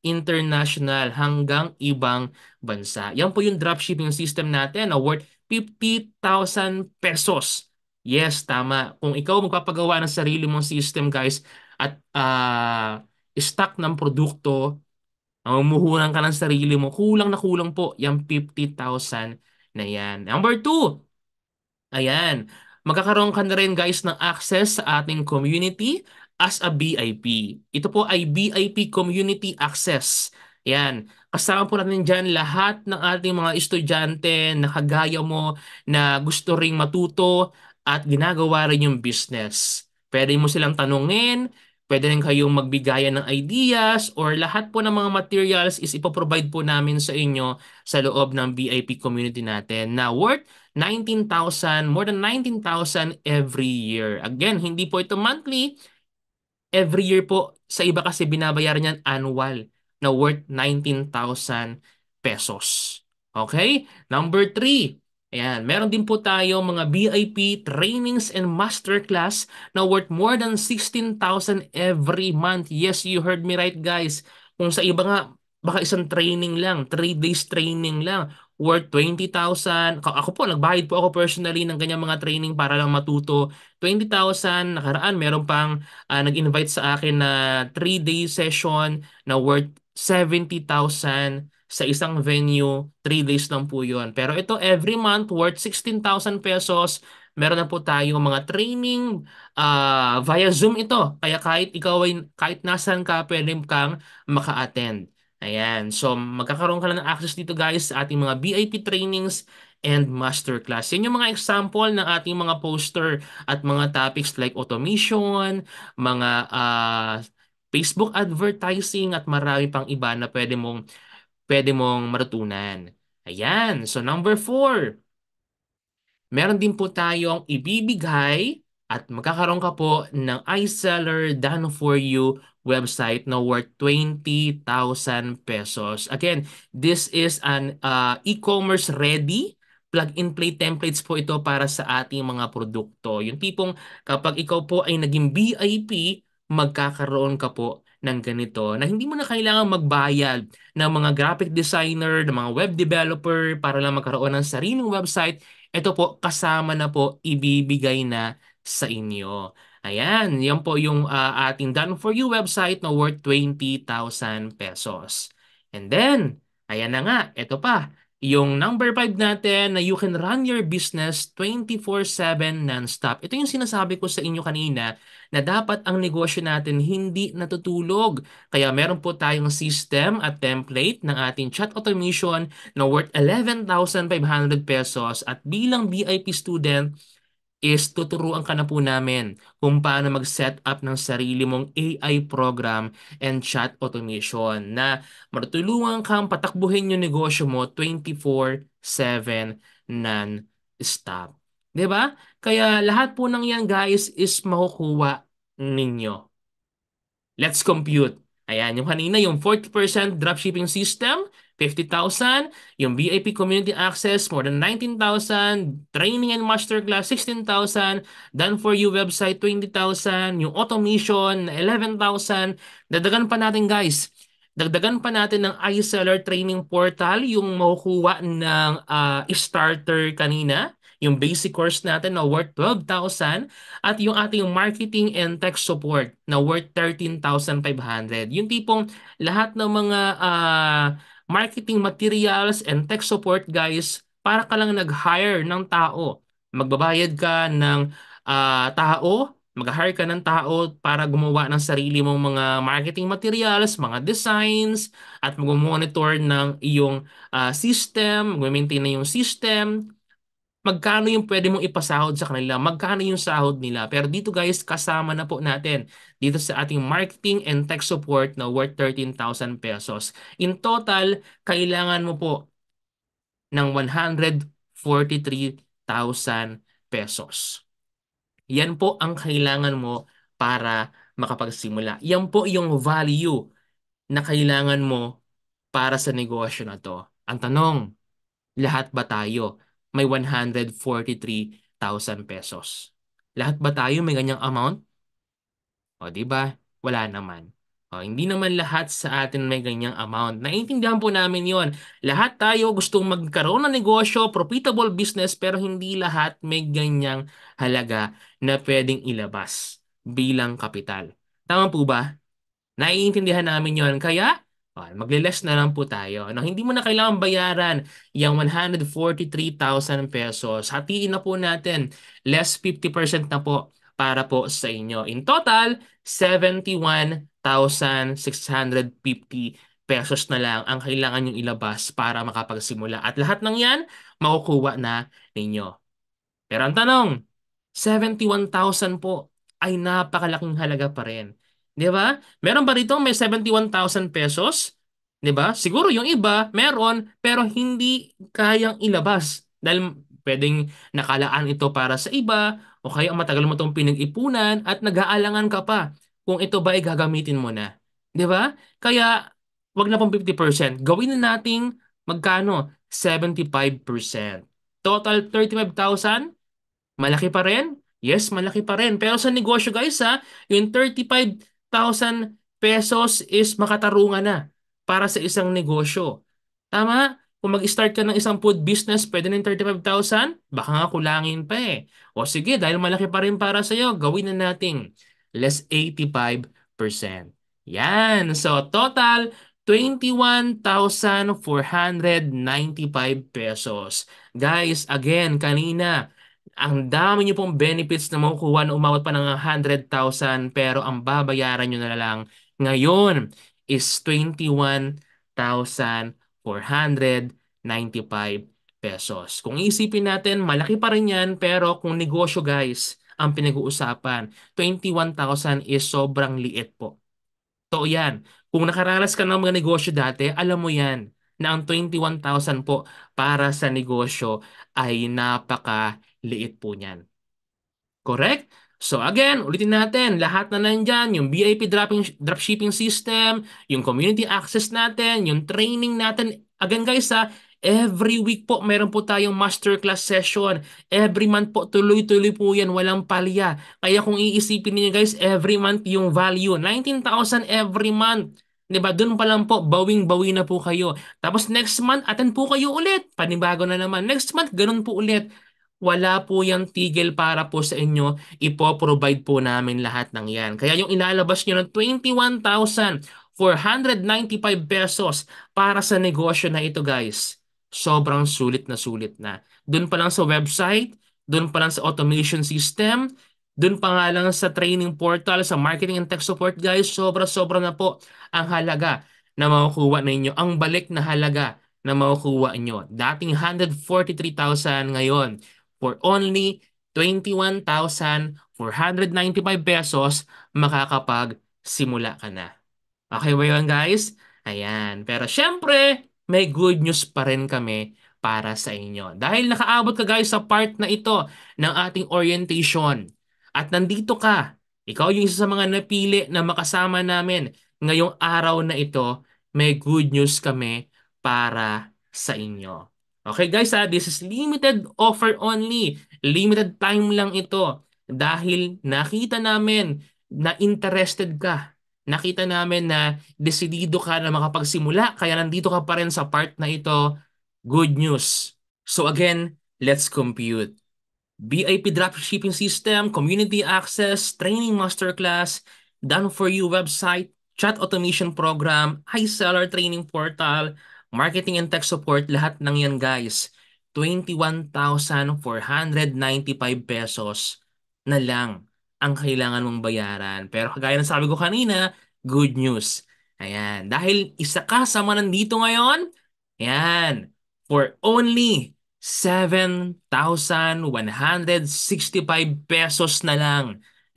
international hanggang ibang bansa. Yan po yung dropshipping system natin na worth 50,000 pesos. Yes, tama. Kung ikaw magpapagawa ng sarili mong system guys at uh, stock ng produkto, mamumuhunan ka ng sarili mo, kulang na kulang po yung 50,000 na yan. Number two, ayan, magkakaroon ka na rin guys ng access sa ating community as a VIP. Ito po ay VIP Community Access. Yan. Kasama po natin dyan lahat ng ating mga estudyante na kagaya mo na gusto ring matuto at ginagawa rin yung business. Pwede mo silang tanungin, pwede rin kayong magbigayan ng ideas or lahat po ng mga materials is ipoprovide po namin sa inyo sa loob ng VIP community natin na worth 19,000, more than 19,000 every year. Again, hindi po ito monthly, Every year po, sa iba kasi binabayaran niyan annual na worth 19,000 pesos. Okay? Number three, Ayan, meron din po tayo mga VIP trainings and masterclass na worth more than 16,000 every month. Yes, you heard me right guys. Kung sa iba nga, baka isang training lang, 3 days training lang worth 20,000. Ako po, nagbayad po ako personally ng kanyang mga training para lang matuto. 20,000, nakaraan meron pang uh, nag-invite sa akin na 3-day session na worth 70,000 sa isang venue, 3 days lang po yun. Pero ito every month worth 16,000 pesos. Meron na po tayo mga training uh, via Zoom ito. Kaya kahit ikaw ay, kahit nasan ka, pwede kang maka-attend. Ayan. So, magkakaroon ka lang ng access dito guys sa ating mga VIP trainings and masterclass. Yan yung mga example ng ating mga poster at mga topics like automation, mga uh, Facebook advertising at marami pang iba na pwede mong, pwede mong marutunan. Ayan. So, number four. Meron din po tayong ibibigay at magkakaroon ka po ng iSeller done for you website no worth 20,000 pesos. Again, this is an uh, e-commerce ready plug-and-play templates po ito para sa ating mga produkto. Yung tipong kapag ikaw po ay naging VIP, magkakaroon ka po ng ganito na hindi mo na kailangan magbayad ng mga graphic designer, ng mga web developer para lang magkaroon ng sariling website. Ito po kasama na po ibibigay na sa inyo. Ayan, yan po yung uh, ating done for you website na worth 20,000 pesos. And then, ayan na nga, ito pa, yung number 5 natin na you can run your business 24-7 non-stop. Ito yung sinasabi ko sa inyo kanina na dapat ang negosyo natin hindi natutulog. Kaya meron po tayong system at template ng ating chat automation na worth 11,500 pesos at bilang VIP student, is tuturuan ka na po namin kung paano mag-set up ng sarili mong AI program and chat automation na matutulungan kang patakbuhin yung negosyo mo 24-7 non-stop. ba? Diba? Kaya lahat po ng yan guys is makukuha ninyo. Let's compute. Ayan, yung kanina, yung 40% dropshipping system, 50,000. Yung VIP Community Access, more than 19,000. Training and Masterclass, 16,000. Done for you website, 20,000. Yung automation, 11,000. Dadagan pa natin guys. Dagdagan pa natin ng iSeller Training Portal, yung makukuha ng uh, starter kanina yung basic course natin na worth 12,000 at yung ating marketing and tech support na worth 13,500. Yung tipong lahat ng mga uh, marketing materials, and tech support guys para ka lang nag-hire ng tao. Magbabayad ka ng uh, tao, mag-hire ka ng tao para gumawa ng sarili mong mga marketing materials, mga designs, at mag-monitor ng iyong uh, system, mag-maintain na yung system, magkano yung pwede mong ipasahod sa kanila, magkano yung sahod nila. Pero dito guys, kasama na po natin dito sa ating marketing and tech support na worth 13,000 pesos. In total, kailangan mo po ng 143,000 pesos. Yan po ang kailangan mo para makapagsimula. Yan po yung value na kailangan mo para sa negosyo na to. Ang tanong, lahat ba tayo may 143,000 pesos. Lahat ba tayo may ganyang amount? O di ba? Wala naman. O, hindi naman lahat sa atin may ganyang amount. Naiintindihan po namin yon. Lahat tayo gustong magkaroon ng negosyo, profitable business, pero hindi lahat may ganyang halaga na pwedeng ilabas bilang kapital. Tama po ba? Naiintindihan namin yon. Kaya Uh, magle-less na lang po tayo. No, hindi mo na kailangan bayaran yung 143,000 pesos. Hatiin na po natin. Less 50% na po para po sa inyo. In total, 71,650 pesos na lang ang kailangan nyong ilabas para makapagsimula. At lahat ng yan, makukuha na ninyo. Pero ang tanong, 71,000 po ay napakalaking halaga pa rin. 'Di ba? Meron ba rito may 71,000 pesos? 'Di ba? Siguro yung iba meron pero hindi kayang ilabas dahil pwedeng nakalaan ito para sa iba o kaya matagal mo itong pinag-ipunan at nag-aalangan ka pa kung ito ba ay gagamitin mo na. 'Di ba? Kaya wag na pong 50%. Gawin na nating magkano? 75%. Total 35,000? Malaki pa rin? Yes, malaki pa rin. Pero sa negosyo guys ha, yung 35 1,000 pesos is makatarungan na para sa isang negosyo. Tama? Kung mag-start ka ng isang food business, pwede na 35,000? Baka nga kulangin pa eh. O sige, dahil malaki pa rin para sa'yo, gawin na natin. Less 85%. Yan. So, total, 21,495 pesos. Guys, again, kanina, ang dami niyo pong benefits na makukuha na umabot pa ng 100,000 pero ang babayaran niyo na lang ngayon is 21,495 pesos. Kung isipin natin, malaki pa rin yan pero kung negosyo guys, ang pinag-uusapan, 21,000 is sobrang liit po. Totoo yan. Kung nakaranas ka ng mga negosyo dati, alam mo yan na ang 21,000 po para sa negosyo ay napaka liit po niyan. Correct? So again, ulitin natin, lahat na nandyan, yung VIP dropping, dropshipping system, yung community access natin, yung training natin. Again guys ha, every week po meron po tayong masterclass session. Every month po, tuloy-tuloy po yan, walang palya. Kaya kung iisipin niyo guys, every month yung value, 19,000 every month. 'di ba? Doon pa lang po bawing-bawi na po kayo. Tapos next month attend po kayo ulit. Panibago na naman. Next month ganun po ulit wala po yung tigil para po sa inyo. Ipo-provide po namin lahat ng yan. Kaya yung ilalabas nyo ng 21,495 pesos para sa negosyo na ito guys. Sobrang sulit na sulit na. Doon pa lang sa website, doon pa lang sa automation system, doon pa nga lang sa training portal, sa marketing and tech support guys, sobra-sobra na po ang halaga na makukuha ninyo. Ang balik na halaga na makukuha nyo. Dating 143,000 ngayon, for only 21,495 pesos makakapag-simula ka na. Okay ba yun guys? Ayan. Pero syempre, may good news pa rin kami para sa inyo. Dahil nakaabot ka guys sa part na ito ng ating orientation. At nandito ka. Ikaw yung isa sa mga napili na makasama namin ngayong araw na ito. May good news kami para sa inyo. Okay guys, ha? Ah, this is limited offer only. Limited time lang ito. Dahil nakita namin na interested ka. Nakita namin na desidido ka na makapagsimula. Kaya nandito ka pa rin sa part na ito. Good news. So again, let's compute. VIP Dropshipping System, Community Access, Training Masterclass, Done For You website, Chat Automation Program, high seller Training Portal, marketing and tech support, lahat ng yan guys, 21,495 pesos na lang ang kailangan mong bayaran. Pero kagaya ng sabi ko kanina, good news. Ayan, dahil isa ka sa mga nandito ngayon, ayan, for only 7,165 pesos na lang.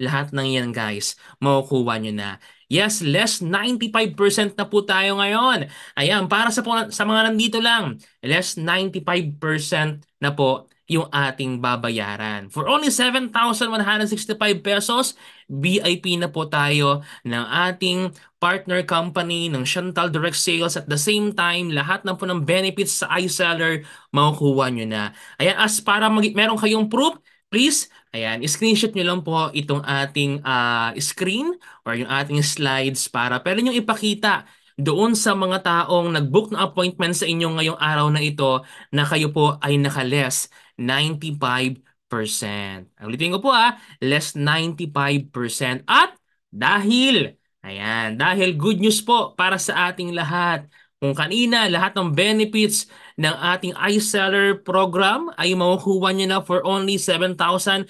Lahat ng yan guys, makukuha nyo na. Yes, less 95% na po tayo ngayon. Ayan, para sa, po, sa mga nandito lang, less 95% na po yung ating babayaran. For only 7,165 pesos, VIP na po tayo ng ating partner company ng Chantal Direct Sales at the same time, lahat na po ng benefits sa iSeller, makukuha nyo na. Ayan, as para mag- meron kayong proof, please, ayan, screenshot nyo lang po itong ating uh, screen or yung ating slides para pwede nyo ipakita doon sa mga taong nag-book na appointment sa inyo ngayong araw na ito na kayo po ay naka-less 95%. Ulitin ko po ah, less 95%. At dahil, ayan, dahil good news po para sa ating lahat. Kung kanina lahat ng benefits ng ating iSeller program ay makukuha niya na for only 7,165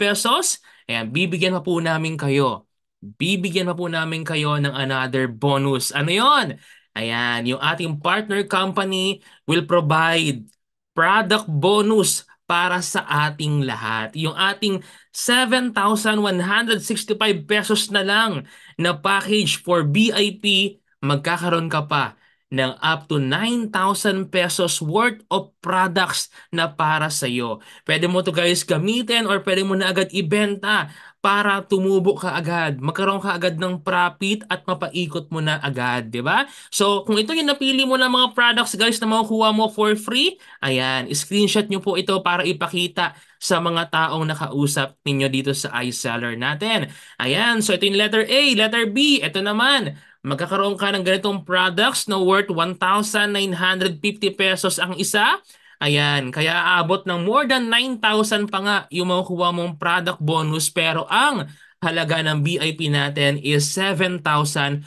pesos. Ayan, bibigyan pa po namin kayo. Bibigyan pa po namin kayo ng another bonus. Ano yon? Ayan, yung ating partner company will provide product bonus para sa ating lahat. Yung ating 7,165 pesos na lang na package for VIP, magkakaroon ka pa ng up to 9,000 pesos worth of products na para sa iyo. Pwede mo to guys gamitin or pwede mo na agad ibenta para tumubo ka agad, magkaroon ka agad ng profit at mapaikot mo na agad, di ba? So, kung ito yung napili mo ng mga products guys na makukuha mo for free, ayan, screenshot nyo po ito para ipakita sa mga taong nakausap ninyo dito sa iSeller natin. Ayan, so ito yung letter A, letter B, ito naman, magkakaroon ka ng ganitong products na worth 1,950 pesos ang isa. Ayan, kaya aabot ng more than 9,000 pa nga yung makukuha mong product bonus pero ang halaga ng VIP natin is 7,165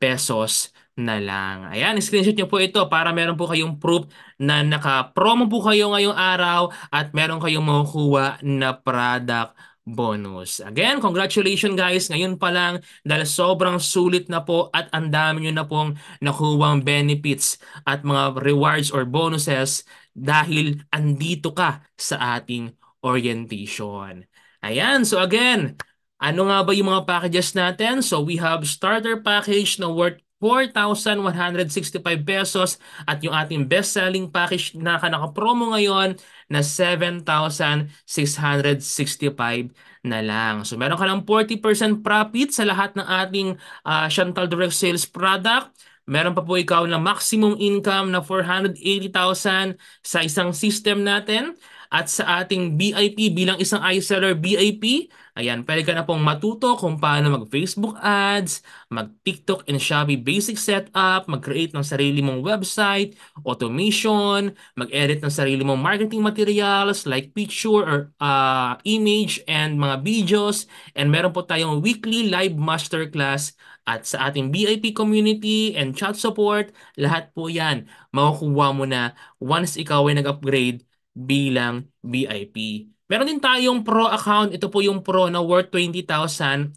pesos na lang. Ayan, screenshot nyo po ito para meron po kayong proof na naka-promo po kayo ngayong araw at meron kayong makukuha na product bonus. Again, congratulations guys. Ngayon pa lang dahil sobrang sulit na po at ang dami nyo na pong nakuwang benefits at mga rewards or bonuses dahil andito ka sa ating orientation. Ayan, so again, ano nga ba yung mga packages natin? So we have starter package na worth 4,165 pesos at yung ating best-selling package na naka-promo ngayon na 7,665 na lang. So meron ka ng 40% profit sa lahat ng ating uh, Chantal Direct Sales product. Meron pa po ikaw na maximum income na 480,000 sa isang system natin at sa ating VIP bilang isang iSeller BIP Ayan, pwede ka na pong matuto kung paano mag-Facebook ads, mag-TikTok and Shopee basic setup, mag-create ng sarili mong website, automation, mag-edit ng sarili mong marketing materials like picture or uh, image and mga videos. And meron po tayong weekly live masterclass at sa ating VIP community and chat support, lahat po yan makukuha mo na once ikaw ay nag-upgrade bilang VIP. Meron din tayong pro account. Ito po yung pro na worth 20,880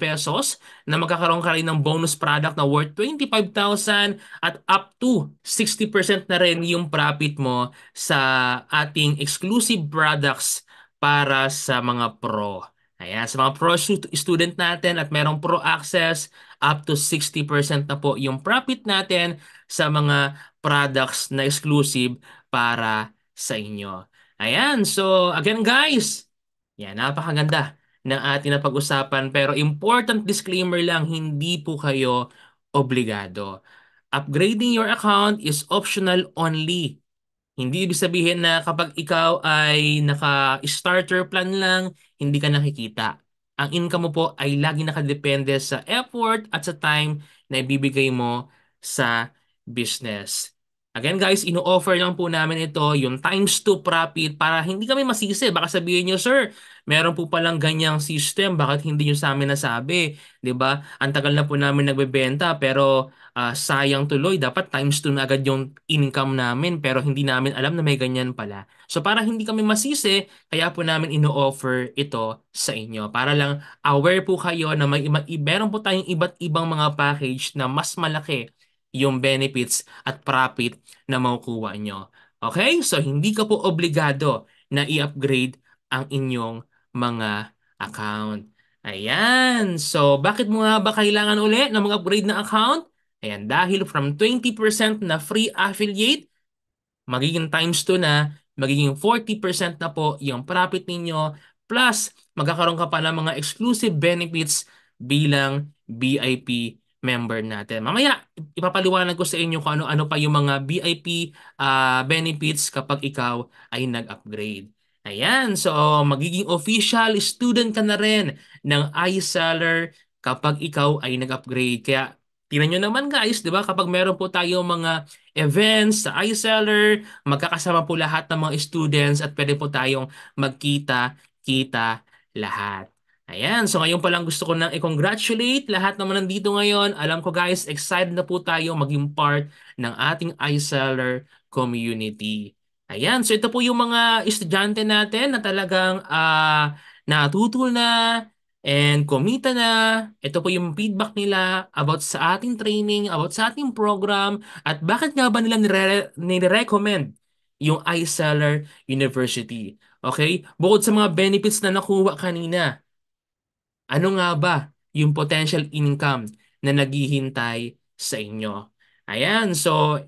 pesos na magkakaroon ka rin ng bonus product na worth 25,000 at up to 60% na rin yung profit mo sa ating exclusive products para sa mga pro. Ayan, sa mga pro student natin at merong pro access, up to 60% na po yung profit natin sa mga products na exclusive para sa inyo. Ayan, so again guys, yan, napakaganda ng ating napag-usapan. Pero important disclaimer lang, hindi po kayo obligado. Upgrading your account is optional only. Hindi ibig sabihin na kapag ikaw ay naka-starter plan lang, hindi ka nakikita. Ang income mo po ay lagi nakadepende sa effort at sa time na ibibigay mo sa business. Again guys, ino-offer lang po namin ito yung times to profit para hindi kami masisi. Baka sabihin nyo, sir, meron po palang ganyang system, bakit hindi nyo sa amin nasabi? ba? Diba? Ang tagal na po namin nagbebenta pero uh, sayang tuloy. Dapat times to na agad yung income namin pero hindi namin alam na may ganyan pala. So para hindi kami masisi, kaya po namin ino-offer ito sa inyo. Para lang aware po kayo na may, may, meron po tayong iba't ibang mga package na mas malaki yung benefits at profit na makukuha nyo. Okay? So hindi ka po obligado na i-upgrade ang inyong mga account. Ayan. So bakit mo nga ba kailangan uli na mag-upgrade ng account? Ayan, dahil from 20% na free affiliate, magiging times 2 na, magiging 40% na po yung profit ninyo plus magkakaroon ka pa ng mga exclusive benefits bilang VIP member natin. Mamaya, ipapaliwanag ko sa inyo kung ano-ano pa yung mga VIP uh, ah, benefits kapag ikaw ay nag-upgrade. Ayan, so magiging official student ka na rin ng iSeller kapag ikaw ay nag-upgrade. Kaya Tingnan nyo naman guys, di ba? Kapag meron po tayo mga events sa iSeller, magkakasama po lahat ng mga students at pwede po tayong magkita-kita lahat. Ayan, so ngayon pa lang gusto ko nang i-congratulate lahat naman nandito ngayon. Alam ko guys, excited na po tayo maging part ng ating iSeller community. Ayan, so ito po yung mga estudyante natin na talagang uh, natutul na and kumita na. Ito po yung feedback nila about sa ating training, about sa ating program, at bakit nga ba nila nire- nire-recommend yung iSeller University. Okay? Bukod sa mga benefits na nakuha kanina, ano nga ba yung potential income na naghihintay sa inyo? Ayan, so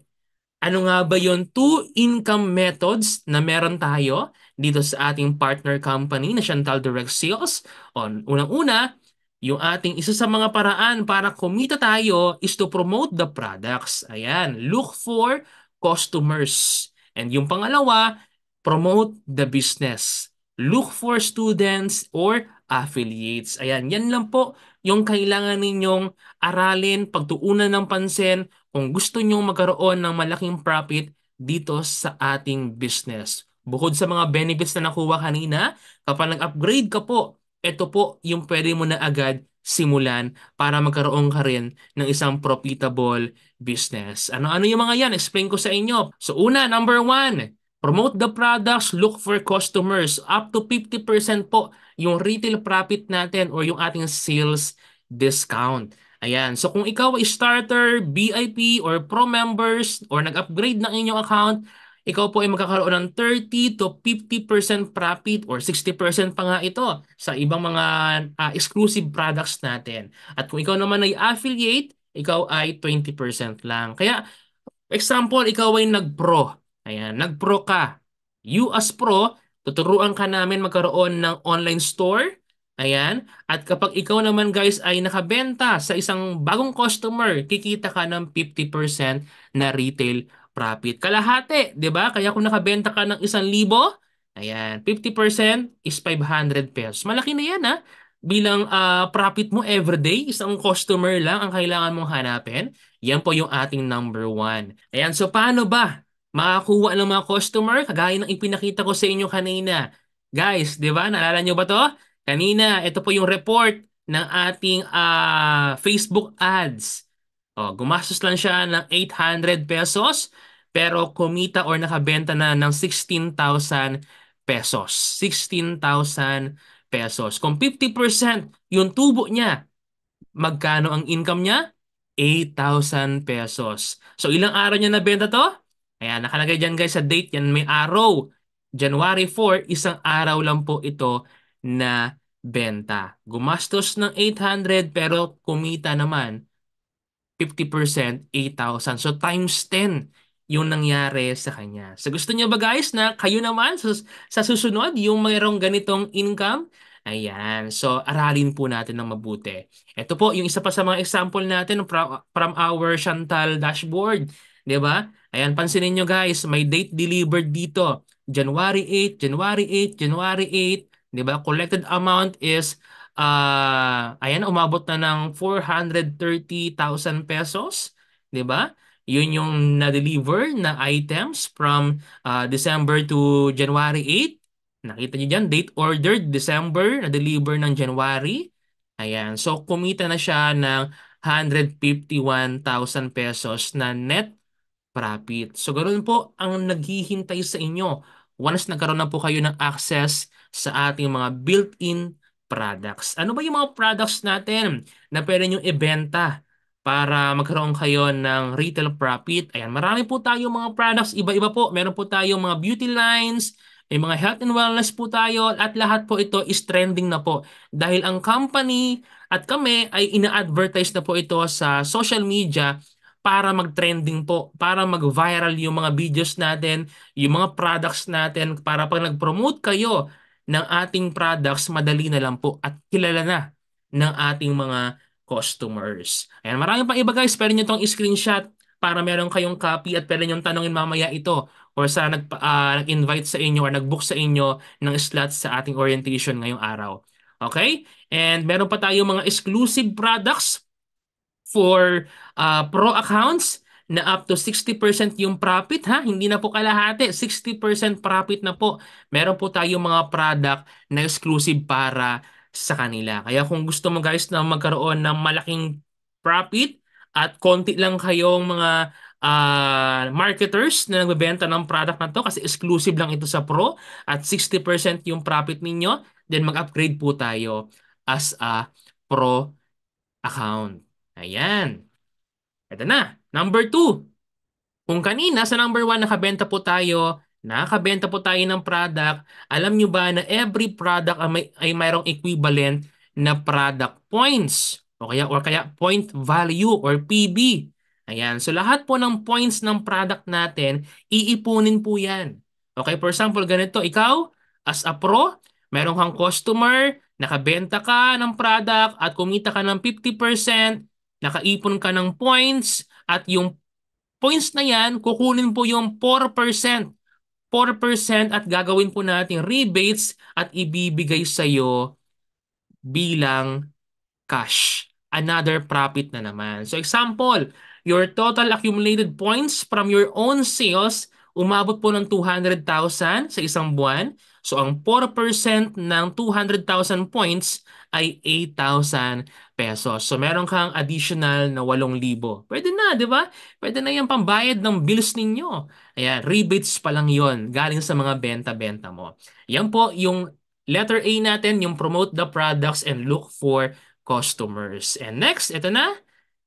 ano nga ba yung Two income methods na meron tayo dito sa ating partner company na Chantal Direct Sales. On, unang-una, yung ating isa sa mga paraan para kumita tayo is to promote the products. Ayan, look for customers. And yung pangalawa, promote the business. Look for students or affiliates. Ayan, yan lang po yung kailangan ninyong aralin, pagtuunan ng pansin kung gusto nyong magkaroon ng malaking profit dito sa ating business. Bukod sa mga benefits na nakuha kanina, kapag nag-upgrade ka po, ito po yung pwede mo na agad simulan para magkaroon ka rin ng isang profitable business. Ano-ano yung mga yan? Explain ko sa inyo. So una, number one, promote the products, look for customers. Up to 50% po yung retail profit natin or yung ating sales discount. Ayan. So kung ikaw ay starter, VIP, or pro members, or nag-upgrade ng inyong account, ikaw po ay magkakaroon ng 30 to 50% profit or 60% pa nga ito sa ibang mga uh, exclusive products natin. At kung ikaw naman ay affiliate, ikaw ay 20% lang. Kaya, example, ikaw ay nag-pro. Ayan, nag-pro ka. You as pro, Tuturuan ka namin magkaroon ng online store. Ayan. At kapag ikaw naman guys ay nakabenta sa isang bagong customer, kikita ka ng 50% na retail profit. Kalahati, 'di ba? Kaya kung nakabenta ka ng 1,000, ayan, 50% is 500 pesos. Malaki na 'yan, ha? bilang uh, profit mo everyday, isang customer lang ang kailangan mong hanapin, yan po yung ating number one. Ayan, so paano ba makakuha ng mga customer kagaya ng ipinakita ko sa inyo kanina. Guys, 'di ba? Naalala niyo ba 'to? Kanina, ito po yung report ng ating uh, Facebook ads. O, oh, gumastos lang siya ng 800 pesos pero kumita or nakabenta na ng 16,000 pesos. 16,000 pesos. Kung 50% yung tubo niya, magkano ang income niya? 8,000 pesos. So ilang araw niya na benta to? Ayan, nakalagay dyan guys sa date yan may araw. January 4, isang araw lang po ito na benta. Gumastos ng 800 pero kumita naman 50%, 8,000. So times 10 yung nangyari sa kanya. So gusto niyo ba guys na kayo naman sa, sa susunod yung mayroong ganitong income? Ayan. So aralin po natin ng mabuti. Ito po yung isa pa sa mga example natin from, from our Chantal dashboard. 'di ba? Ayan, pansinin nyo guys, may date delivered dito. January 8, January 8, January 8. Di ba? Collected amount is, uh, ayan, umabot na ng 430,000 pesos. Di ba? Yun yung na-deliver na items from uh, December to January 8. Nakita nyo dyan, date ordered December, na-deliver ng January. Ayan, so kumita na siya ng 151,000 pesos na net profit. So ganoon po ang naghihintay sa inyo once nagkaroon na po kayo ng access sa ating mga built-in products. Ano ba yung mga products natin na pwede nyo ibenta para magkaroon kayo ng retail profit? Ayan, marami po tayo mga products. Iba-iba po. Meron po tayong mga beauty lines, may mga health and wellness po tayo at lahat po ito is trending na po. Dahil ang company at kami ay ina-advertise na po ito sa social media para mag-trending po, para mag-viral yung mga videos natin, yung mga products natin, para pag nag-promote kayo ng ating products, madali na lang po at kilala na ng ating mga customers. Ayan, marami pang iba guys, pwede nyo itong screenshot para meron kayong copy at pwede nyo tanongin mamaya ito or sa nag, uh, nag-invite sa inyo or nag-book sa inyo ng slot sa ating orientation ngayong araw. Okay? And meron pa tayo mga exclusive products for uh, pro accounts na up to 60% yung profit ha. Hindi na po kalahati, 60% profit na po. Meron po tayong mga product na exclusive para sa kanila. Kaya kung gusto mo guys na magkaroon ng malaking profit at konti lang kayong mga uh, marketers na nagbebenta ng product na to kasi exclusive lang ito sa pro at 60% yung profit ninyo, then mag-upgrade po tayo as a pro account. Ayan. Ito na. Number 2. Kung kanina sa number 1 nakabenta po tayo, nakabenta po tayo ng product, alam nyo ba na every product ay, may, ay mayroong equivalent na product points o kaya, or kaya point value or PB. Ayan. So lahat po ng points ng product natin, iipunin po yan. Okay, for example, ganito. Ikaw, as a pro, meron kang customer, nakabenta ka ng product at kumita ka ng 50%, nakaipon ka ng points at yung points na yan, kukunin po yung 4%. 4% at gagawin po natin rebates at ibibigay sa iyo bilang cash. Another profit na naman. So example, your total accumulated points from your own sales umabot po ng 200,000 sa isang buwan. So ang 4% ng 200,000 points ay 8,000 pesos. So meron kang additional na 8,000. Pwede na, di ba? Pwede na yung pambayad ng bills ninyo. Ayan, rebates pa lang yon galing sa mga benta-benta mo. Yan po yung letter A natin, yung promote the products and look for customers. And next, ito na.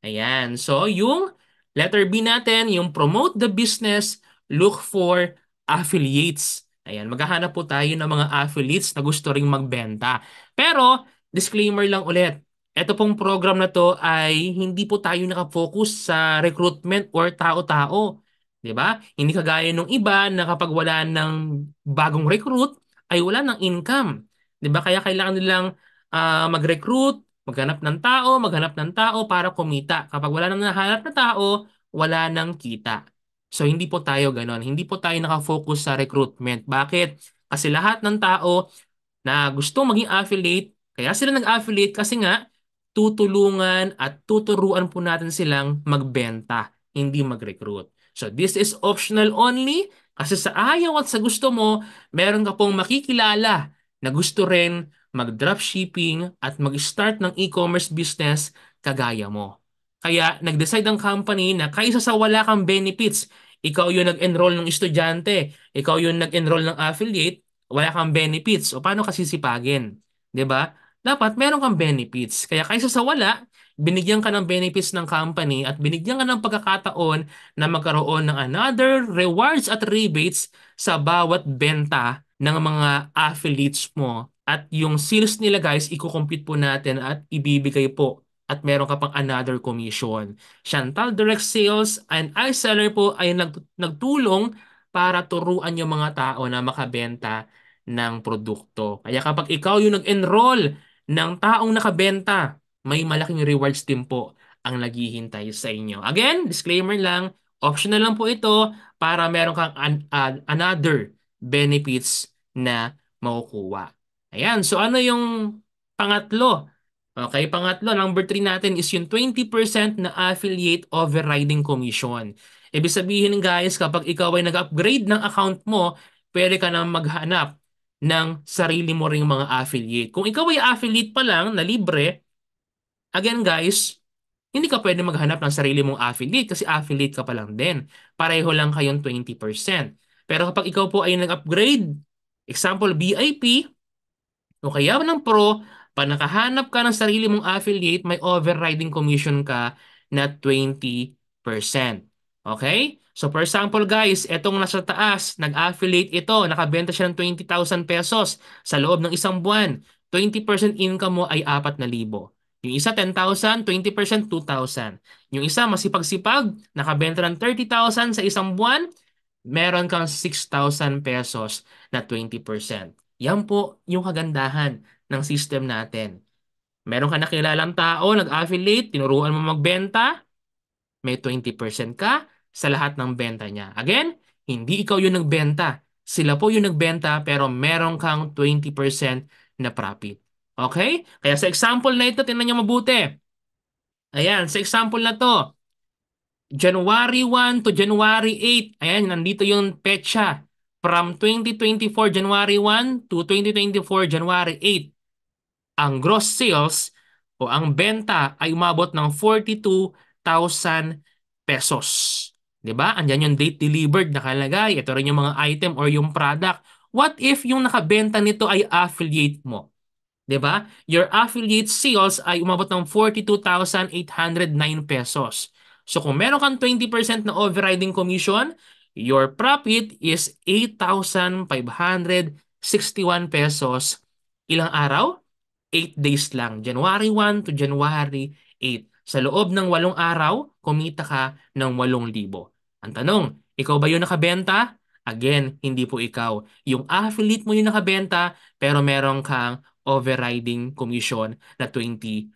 Ayan, so yung letter B natin, yung promote the business, look for affiliates Ayan, maghahanap po tayo ng mga affiliates na gusto ring magbenta. Pero, disclaimer lang ulit. Ito pong program na to ay hindi po tayo nakafocus sa recruitment or tao-tao. 'di ba? Hindi kagaya nung iba na kapag wala ng bagong recruit ay wala ng income. 'Di ba? Kaya kailangan nilang uh, mag-recruit, maghanap ng tao, maghanap ng tao para kumita. Kapag wala nang nahanap na tao, wala nang kita. So hindi po tayo ganon. Hindi po tayo nakafocus sa recruitment. Bakit? Kasi lahat ng tao na gusto maging affiliate, kaya sila nag-affiliate kasi nga tutulungan at tuturuan po natin silang magbenta, hindi mag-recruit. So this is optional only kasi sa ayaw at sa gusto mo, meron ka pong makikilala na gusto rin mag-dropshipping at mag-start ng e-commerce business kagaya mo. Kaya nag-decide ang company na kaysa sa wala kang benefits, ikaw yung nag-enroll ng estudyante, ikaw yung nag-enroll ng affiliate, wala kang benefits. O paano kasi sipagin? 'Di ba? Dapat meron kang benefits. Kaya kaysa sa wala, binigyan ka ng benefits ng company at binigyan ka ng pagkakataon na magkaroon ng another rewards at rebates sa bawat benta ng mga affiliates mo. At yung sales nila guys, i-compute po natin at ibibigay po at meron ka pang another commission. Chantal Direct Sales and iSeller po ay nag, nagtulong para turuan yung mga tao na makabenta ng produkto. Kaya kapag ikaw yung nag-enroll ng taong nakabenta, may malaking rewards din po ang naghihintay sa inyo. Again, disclaimer lang, optional lang po ito para meron kang an- an- another benefits na makukuha. Ayan, so ano yung pangatlo Okay, pangatlo, number 3 natin is yung 20% na affiliate overriding commission. Ibig sabihin guys, kapag ikaw ay nag-upgrade ng account mo, pwede ka na maghanap ng sarili mo ring mga affiliate. Kung ikaw ay affiliate pa lang na libre, again guys, hindi ka pwede maghanap ng sarili mong affiliate kasi affiliate ka pa lang din. Pareho lang kayong 20%. Pero kapag ikaw po ay nag-upgrade, example VIP, o kaya ng pro, pag nakahanap ka ng sarili mong affiliate, may overriding commission ka na 20%. Okay? So for example guys, itong nasa taas, nag-affiliate ito, nakabenta siya ng 20,000 pesos sa loob ng isang buwan. 20% income mo ay 4,000. Yung isa 10,000, 20% 2,000. Yung isa masipag-sipag, nakabenta ng 30,000 sa isang buwan, meron kang 6,000 pesos na 20%. Yan po yung kagandahan ng system natin. Meron ka nakilalang tao, nag-affiliate, tinuruan mo magbenta, may 20% ka sa lahat ng benta niya. Again, hindi ikaw yung nagbenta. Sila po yung nagbenta pero meron kang 20% na profit. Okay? Kaya sa example na ito, tinan niyo mabuti. Ayan, sa example na to, January 1 to January 8, ayan, nandito yung petsa. From 2024 January 1 to 2024 January 8 ang gross sales o ang benta ay umabot ng 42,000 pesos. 'Di ba? Andiyan yung date delivered nakalagay, ito rin yung mga item or yung product. What if yung nakabenta nito ay affiliate mo? 'Di ba? Your affiliate sales ay umabot ng 42,809 pesos. So kung meron kang 20% na overriding commission, your profit is 8,561 pesos. Ilang araw? 8 days lang, January 1 to January 8. Sa loob ng 8 araw, kumita ka ng 8,000. Ang tanong, ikaw ba yung nakabenta? Again, hindi po ikaw. Yung affiliate mo yung nakabenta pero meron kang overriding commission na 20%.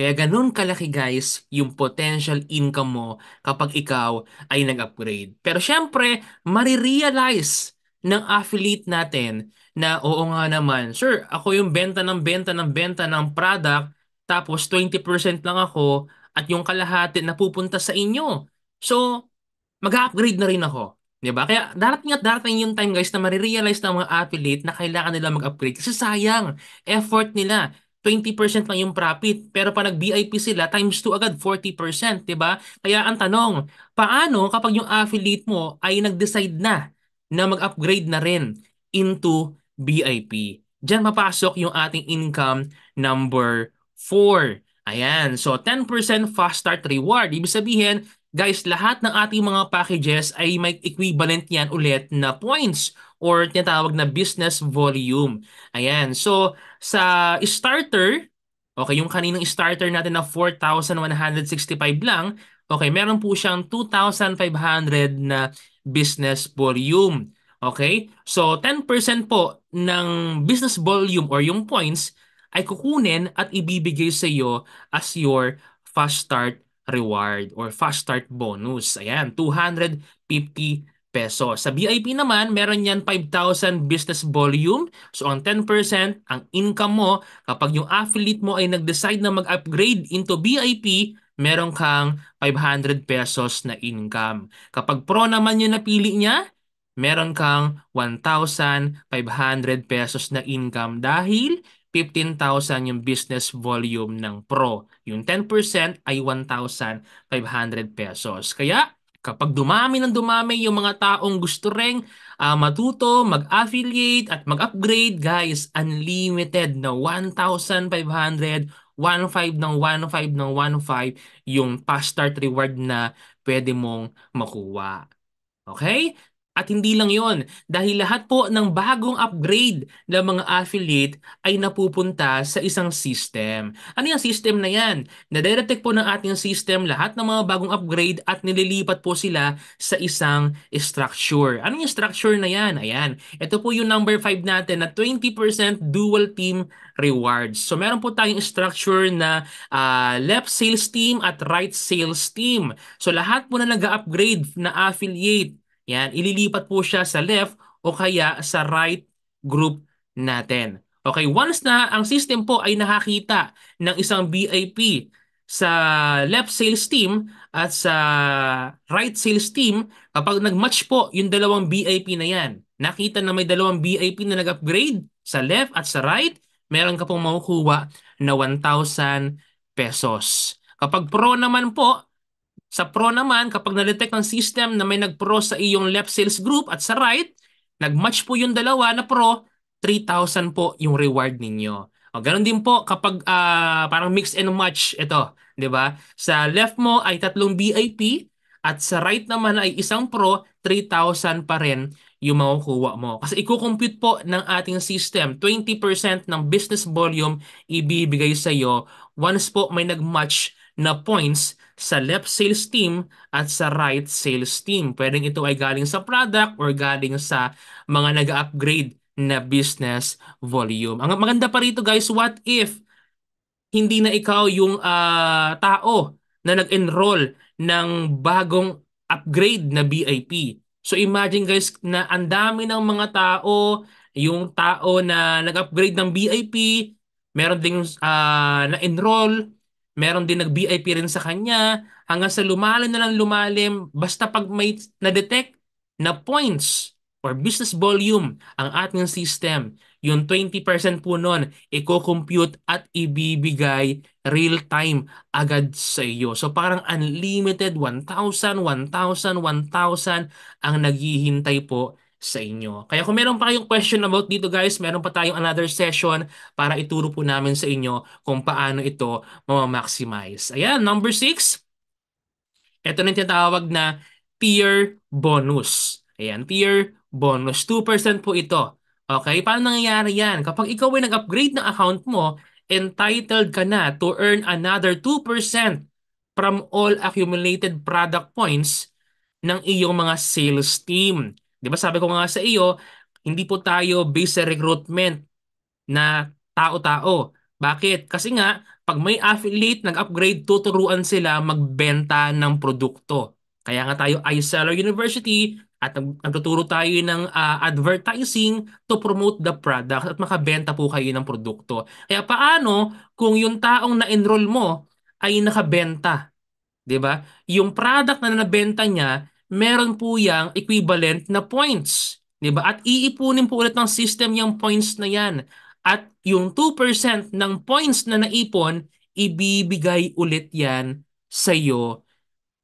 Kaya ganun kalaki guys yung potential income mo kapag ikaw ay nag-upgrade. Pero syempre, marirealize ng affiliate natin na oo nga naman, sir, ako yung benta ng benta ng benta ng product, tapos 20% lang ako at yung kalahati na pupunta sa inyo. So, mag-upgrade na rin ako. 'di ba? Kaya darating at darating yung time guys na marirealize ng mga affiliate na kailangan nila mag-upgrade kasi sayang effort nila. 20% lang yung profit pero pa nag-VIP sila times 2 agad 40%, 'di ba? Kaya ang tanong, paano kapag yung affiliate mo ay nag-decide na na mag-upgrade na rin into BIP. Diyan mapasok yung ating income number 4. Ayan, so 10% fast start reward. Ibig sabihin, guys, lahat ng ating mga packages ay may equivalent yan ulit na points or tinatawag na business volume. Ayan, so sa starter, okay, yung kaninang starter natin na 4,165 lang, okay, meron po siyang 2,500 na business volume. Okay? So 10% po ng business volume or yung points ay kukunin at ibibigay sa iyo as your fast start reward or fast start bonus. Ayan, 250 peso. Sa VIP naman, meron yan 5,000 business volume. So ang 10% ang income mo kapag yung affiliate mo ay nag-decide na mag-upgrade into VIP, meron kang 500 pesos na income. Kapag pro naman yung napili niya, meron kang 1,500 pesos na income dahil 15,000 yung business volume ng pro. Yung 10% ay 1,500 pesos. Kaya kapag dumami ng dumami yung mga taong gusto ring uh, ah, matuto, mag-affiliate at mag-upgrade, guys, unlimited na 1,500 1.5 ng 1.5 ng 1.5 yung past start reward na pwede mong makuha. Okay? At hindi lang yon dahil lahat po ng bagong upgrade ng mga affiliate ay napupunta sa isang system. Ano yung system na yan? Nadirect po ng ating system lahat ng mga bagong upgrade at nililipat po sila sa isang structure. Ano yung structure na yan? Ayan, ito po yung number 5 natin na 20% dual team rewards. So meron po tayong structure na uh, left sales team at right sales team. So lahat po na nag-upgrade na affiliate yan, ililipat po siya sa left o kaya sa right group natin. Okay, once na ang system po ay nakakita ng isang BIP sa left sales team at sa right sales team, kapag nag-match po yung dalawang BIP na yan, nakita na may dalawang BIP na nag-upgrade sa left at sa right, meron ka pong makukuha na 1,000 pesos. Kapag pro naman po, sa pro naman, kapag na-detect ng system na may nag-pro sa iyong left sales group at sa right, nag-match po yung dalawa na pro, 3,000 po yung reward ninyo. O, ganun din po kapag uh, parang mix and match ito, 'di ba? Sa left mo ay tatlong VIP at sa right naman ay isang pro, 3,000 pa rin yung makukuha mo. Kasi i-compute po ng ating system, 20% ng business volume ibibigay sa iyo once po may nag-match na points sa left sales team at sa right sales team. Pwedeng ito ay galing sa product or galing sa mga nag-upgrade na business volume. Ang maganda pa rito guys, what if hindi na ikaw yung uh, tao na nag-enroll ng bagong upgrade na VIP. So imagine guys na ang dami ng mga tao, yung tao na nag-upgrade ng VIP, meron ding uh, na-enroll, Meron din nag-VIP rin sa kanya hanggang sa lumalim na lang lumalim basta pag may na-detect na points or business volume ang ating system, yung 20% po nun, i-compute at ibibigay real-time agad sa iyo. So parang unlimited, 1,000, 1,000, 1,000 ang naghihintay po sa inyo. Kaya kung meron pa kayong question about dito guys, meron pa tayong another session para ituro po namin sa inyo kung paano ito mamamaximize. Ayan, number 6. Ito na tinatawag na peer bonus. Ayan, peer bonus. 2% po ito. Okay, paano nangyayari yan? Kapag ikaw ay nag-upgrade ng account mo, entitled ka na to earn another 2% from all accumulated product points ng iyong mga sales team. 'Di ba sabi ko nga sa iyo, hindi po tayo based sa recruitment na tao-tao. Bakit? Kasi nga pag may affiliate nag-upgrade, tuturuan sila magbenta ng produkto. Kaya nga tayo iSeller University at nagtuturo tayo ng uh, advertising to promote the product at makabenta po kayo ng produkto. Kaya paano kung yung taong na-enroll mo ay nakabenta? 'di ba? Yung product na nabenta niya meron po yang equivalent na points. Di ba? At iipunin po ulit ng system yung points na yan. At yung 2% ng points na naipon, ibibigay ulit yan sa iyo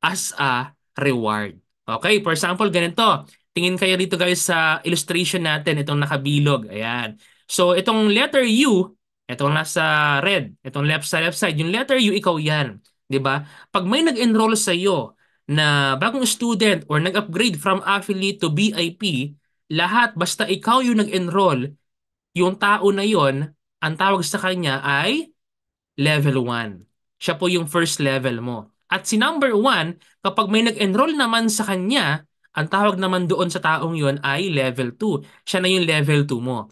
as a reward. Okay, for example, ganito. Tingin kayo dito guys sa illustration natin, itong nakabilog. Ayan. So, itong letter U, itong nasa red, itong left sa left side, yung letter U, ikaw yan. ba? Diba? Pag may nag-enroll sa iyo na bagong student or nag-upgrade from affiliate to BIP, lahat basta ikaw yung nag-enroll, yung tao na yon ang tawag sa kanya ay level 1. Siya po yung first level mo. At si number 1, kapag may nag-enroll naman sa kanya, ang tawag naman doon sa taong yon ay level 2. Siya na yung level 2 mo.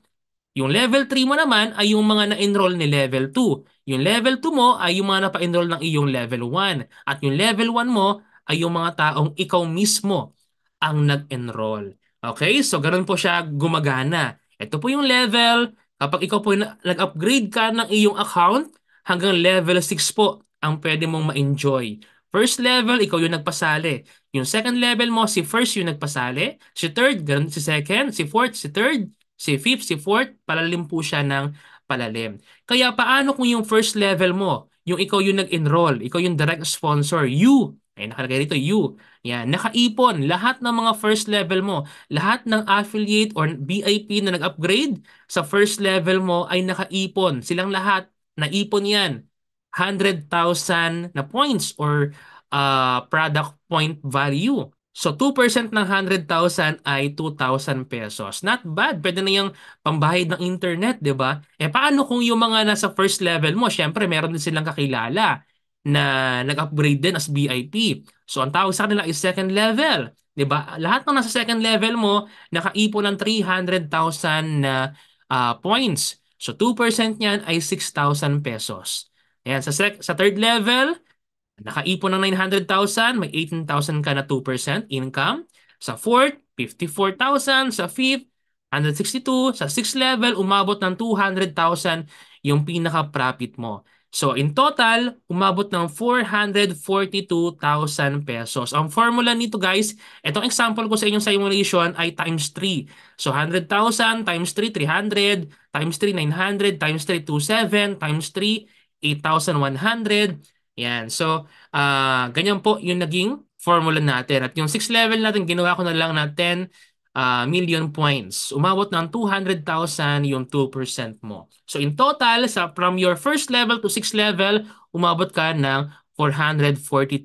Yung level 3 mo naman ay yung mga na-enroll ni level 2. Yung level 2 mo ay yung mga napa-enroll ng iyong level 1. At yung level 1 mo ay yung mga taong ikaw mismo ang nag-enroll. Okay? So ganun po siya gumagana. Ito po yung level. Kapag ikaw po nag-upgrade ka ng iyong account, hanggang level 6 po ang pwede mong ma-enjoy. First level, ikaw yung nagpasali. Yung second level mo, si first yung nagpasali. Si third, ganun si second. Si fourth, si third. Si fifth, si fourth. Palalim po siya ng palalim. Kaya paano kung yung first level mo, yung ikaw yung nag-enroll, ikaw yung direct sponsor, you ay nakalagay dito you. Yan, nakaipon lahat ng mga first level mo. Lahat ng affiliate or VIP na nag-upgrade sa first level mo ay nakaipon. Silang lahat naipon 'yan. 100,000 na points or uh, product point value. So 2% ng 100,000 ay 2,000 pesos. Not bad. Pwede na yung pambahid ng internet, 'di ba? Eh paano kung yung mga nasa first level mo, syempre meron din silang kakilala na nag-upgrade din as VIP. So ang tawag sa kanila is second level. 'Di ba? Lahat ng nasa second level mo nakaipon ng 300,000 na uh, points. So 2% niyan ay 6,000 pesos. Ayan, sa sec- sa third level, nakaipon ng 900,000, may 18,000 ka na 2% income. Sa fourth, 54,000. Sa fifth, 162. Sa sixth level, umabot ng 200,000 yung pinaka-profit mo. So in total, umabot ng 442,000 pesos. Ang formula nito guys, itong example ko sa inyong simulation ay times 3. So 100,000 times 3, 300, times 3, 900, times 3, 27, times 3, 8,100. Yan. So uh, ganyan po yung naging formula natin. At yung 6 level natin, ginawa ko na lang na 10 uh, million points. Umabot ng 200,000 yung 2% mo. So in total, sa, from your first level to sixth level, umabot ka ng 442,000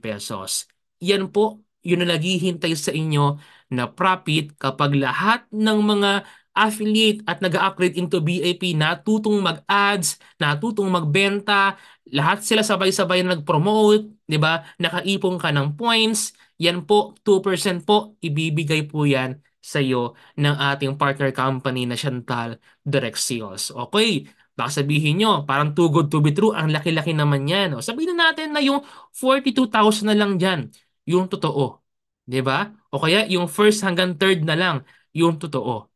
pesos. Yan po, yun na naghihintay sa inyo na profit kapag lahat ng mga affiliate at nag upgrade into BAP, natutong mag-ads, natutong magbenta, lahat sila sabay-sabay nag-promote, 'di ba? Nakaipon ka ng points, yan po 2% po ibibigay po yan sa iyo ng ating partner company na Chantal Direct Sales. Okay, baka sabihin nyo, parang too good to be true, ang laki-laki naman yan. O, sabihin na natin na yung 42,000 na lang dyan, yung totoo. ba? Diba? O kaya yung first hanggang third na lang, yung totoo.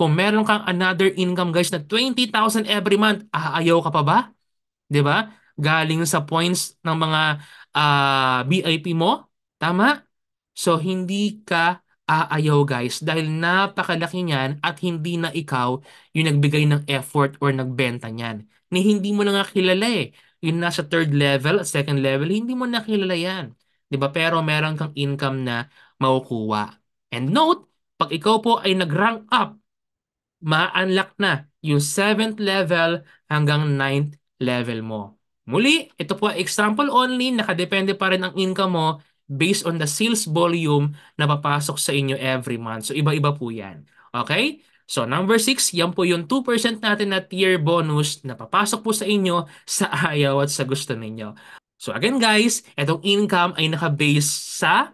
Kung meron kang another income guys na 20,000 every month, aayaw ah, ka pa ba? 'Di ba? Galing sa points ng mga uh, ah, VIP mo, tama? So hindi ka aayaw guys dahil napakalaki niyan at hindi na ikaw yung nagbigay ng effort or nagbenta niyan. Ni hindi mo na nga kilala eh. Yung nasa third level, second level, hindi mo nakilala yan. 'Di ba? Pero meron kang income na makukuha. And note, pag ikaw po ay nag-rank up ma-unlock na yung 7th level hanggang 9th level mo. Muli, ito po example only, nakadepende pa rin ang income mo based on the sales volume na papasok sa inyo every month. So iba-iba po yan. Okay? So number 6, yan po yung 2% natin na tier bonus na papasok po sa inyo sa ayaw at sa gusto ninyo. So again guys, itong income ay naka-base sa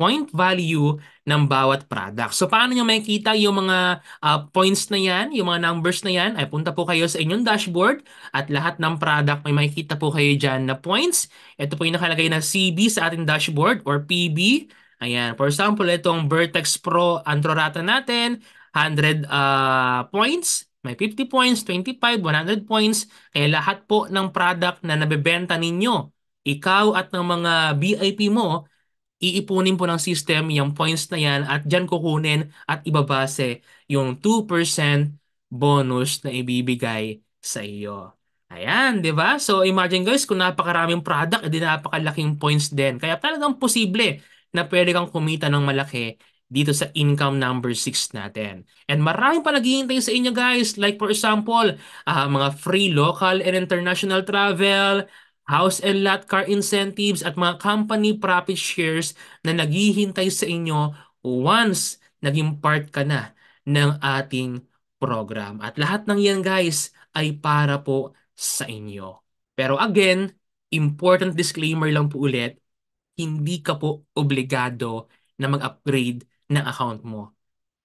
point value ng bawat product. So paano nyo makikita yung mga uh, points na yan, yung mga numbers na yan, ay punta po kayo sa inyong dashboard at lahat ng product may makikita po kayo dyan na points. Ito po yung nakalagay na CB sa ating dashboard or PB. Ayan, for example, itong Vertex Pro Antrorata natin, 100 uh, ah, points. May 50 points, 25, 100 points. Kaya lahat po ng product na nabebenta ninyo, ikaw at ng mga VIP mo, iipunin po ng system yung points na yan at dyan kukunin at ibabase yung 2% bonus na ibibigay sa iyo. Ayan, di ba? So imagine guys, kung napakaraming product, edi napakalaking points din. Kaya talagang posible na pwede kang kumita ng malaki dito sa income number 6 natin. And maraming pa naghihintay sa inyo guys. Like for example, uh, mga free local and international travel, house and lot car incentives at mga company profit shares na naghihintay sa inyo once naging part ka na ng ating program. At lahat ng yan guys ay para po sa inyo. Pero again, important disclaimer lang po ulit, hindi ka po obligado na mag-upgrade ng account mo.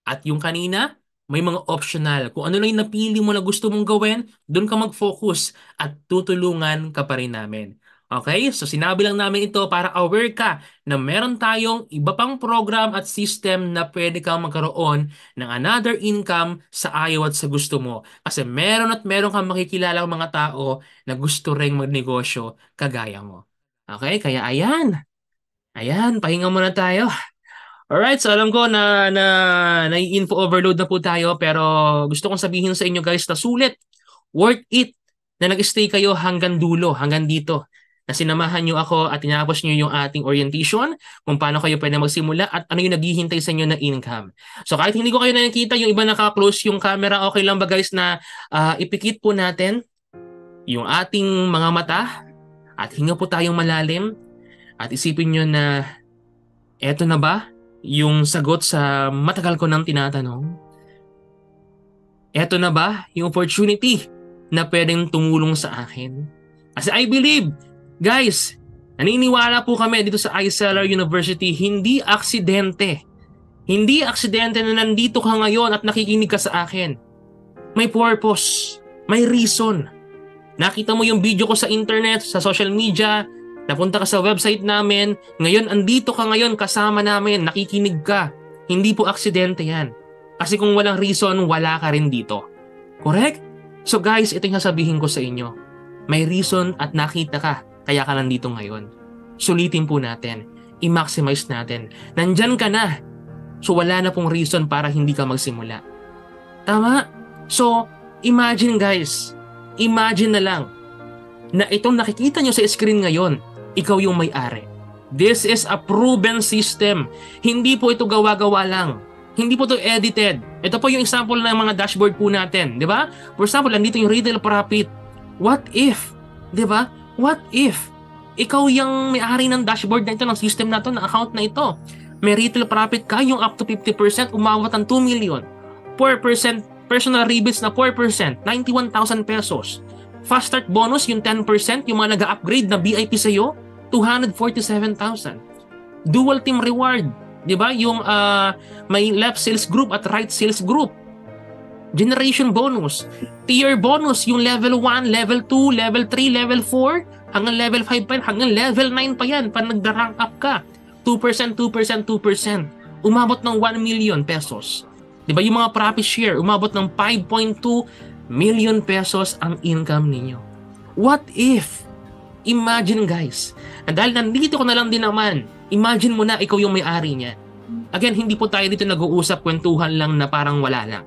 At yung kanina, may mga optional. Kung ano lang yung napili mo na gusto mong gawin, doon ka mag-focus at tutulungan ka pa rin namin. Okay? So sinabi lang namin ito para aware ka na meron tayong iba pang program at system na pwede kang magkaroon ng another income sa ayaw at sa gusto mo. Kasi meron at meron kang makikilala makikilalang mga tao na gusto ring magnegosyo kagaya mo. Okay? Kaya ayan. Ayan, pahinga muna tayo. All right, so alam ko na, na nai-info overload na po tayo pero gusto kong sabihin sa inyo guys na sulit, worth it na nag-stay kayo hanggang dulo, hanggang dito na sinamahan niyo ako at tinapos niyo yung ating orientation, kung paano kayo pwede magsimula at ano yung naghihintay sa inyo na income. So kahit hindi ko kayo nakikita, yung iba naka-close yung camera, okay lang ba guys na uh, ipikit po natin yung ating mga mata at hinga po tayong malalim at isipin niyo na eto na ba yung sagot sa matagal ko nang tinatanong. Eto na ba yung opportunity na pwedeng tumulong sa akin? Kasi I believe, guys, naniniwala po kami dito sa iSeller University, hindi aksidente. Hindi aksidente na nandito ka ngayon at nakikinig ka sa akin. May purpose, may reason. Nakita mo yung video ko sa internet, sa social media, Napunta ka sa website namin, ngayon andito ka ngayon kasama namin, nakikinig ka. Hindi po aksidente yan. Kasi kung walang reason, wala ka rin dito. Correct? So guys, ito yung sabihin ko sa inyo. May reason at nakita ka, kaya ka nandito ngayon. Sulitin po natin. I-maximize natin. Nandyan ka na. So wala na pong reason para hindi ka magsimula. Tama? So, imagine guys. Imagine na lang na itong nakikita nyo sa screen ngayon ikaw yung may-ari. This is a proven system. Hindi po ito gawa-gawa lang. Hindi po ito edited. Ito po yung example ng mga dashboard po natin, di ba? For example, andito yung retail profit. What if? Di ba? What if? Ikaw yung may-ari ng dashboard na ito, ng system na ito, ng account na ito. May retail profit ka, yung up to 50%, umawat ang 2 million. 4% personal rebates na 4%, 91,000 pesos. Fast start bonus, yung 10%, yung mga nag-upgrade na VIP sa'yo, 247,000. Dual team reward, 'di ba? Yung uh, may left sales group at right sales group. Generation bonus, tier bonus, yung level 1, level 2, level 3, level 4, hanggang level 5 pa yan, hanggang level 9 pa yan, pag nagda-rank up ka. 2%, 2%, 2%. Umabot ng 1 million pesos. 'Di ba? Yung mga profit share, umabot ng 5.2 million pesos ang income ninyo. What if Imagine guys. At dahil nandito ko na lang din naman, imagine mo na ikaw yung may-ari niya. Again, hindi po tayo dito nag-uusap kwentuhan lang na parang wala lang.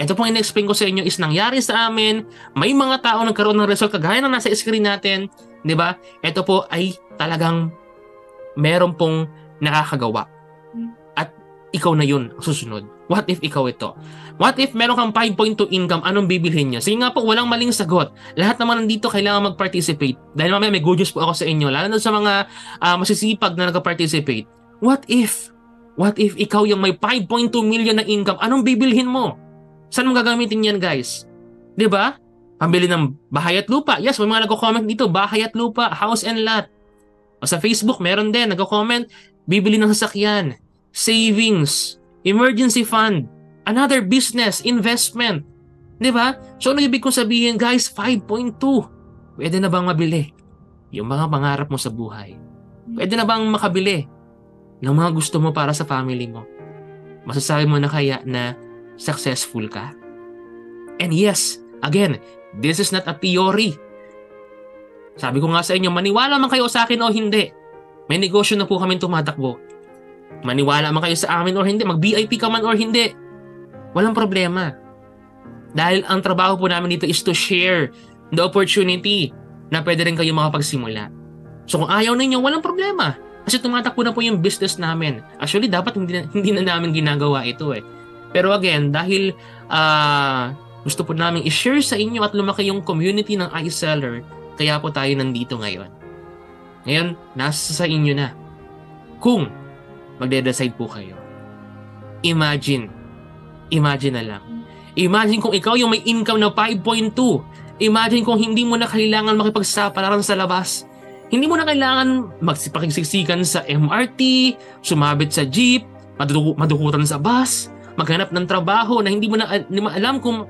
Ito pong in-explain ko sa inyo is nangyari sa amin, may mga tao nagkaroon ng result kagaya ng nasa screen natin, 'di ba? Ito po ay talagang meron pong nakakagawa. Hmm. At ikaw na 'yun susunod. What if ikaw ito? What if meron kang 5.2 income, anong bibilhin niya? Sige nga po, walang maling sagot. Lahat naman nandito kailangan mag-participate. Dahil mamaya may good news po ako sa inyo, lalo na sa mga uh, masisipag na nag-participate. What if? What if ikaw yung may 5.2 million na income, anong bibilhin mo? Saan mo gagamitin yan, guys? ba? Diba? Pambili ng bahay at lupa. Yes, may mga nagko-comment dito, bahay at lupa, house and lot. O sa Facebook, meron din, nagko-comment, bibili ng sasakyan, savings, emergency fund, another business, investment. Di ba? So ano ibig kong sabihin guys, 5.2. Pwede na bang mabili yung mga pangarap mo sa buhay? Pwede na bang makabili ng mga gusto mo para sa family mo? Masasabi mo na kaya na successful ka? And yes, again, this is not a theory. Sabi ko nga sa inyo, maniwala man kayo sa akin o hindi, may negosyo na po kami tumatakbo maniwala man kayo sa amin or hindi, mag-VIP ka man or hindi, walang problema. Dahil ang trabaho po namin dito is to share the opportunity na pwede rin kayo makapagsimula. So kung ayaw ninyo, walang problema. Kasi tumatakbo na po yung business namin. Actually, dapat hindi na, hindi na namin ginagawa ito eh. Pero again, dahil uh, gusto po namin i-share sa inyo at lumaki yung community ng iSeller, kaya po tayo nandito ngayon. Ngayon, nasa sa inyo na. Kung magde-decide po kayo. Imagine. Imagine na lang. Imagine kung ikaw yung may income na 5.2. Imagine kung hindi mo na kailangan makipagsapalaran sa labas. Hindi mo na kailangan magpakisiksikan sa MRT, sumabit sa jeep, maduku- madukutan sa bus, maghanap ng trabaho na hindi mo na hindi mo alam kung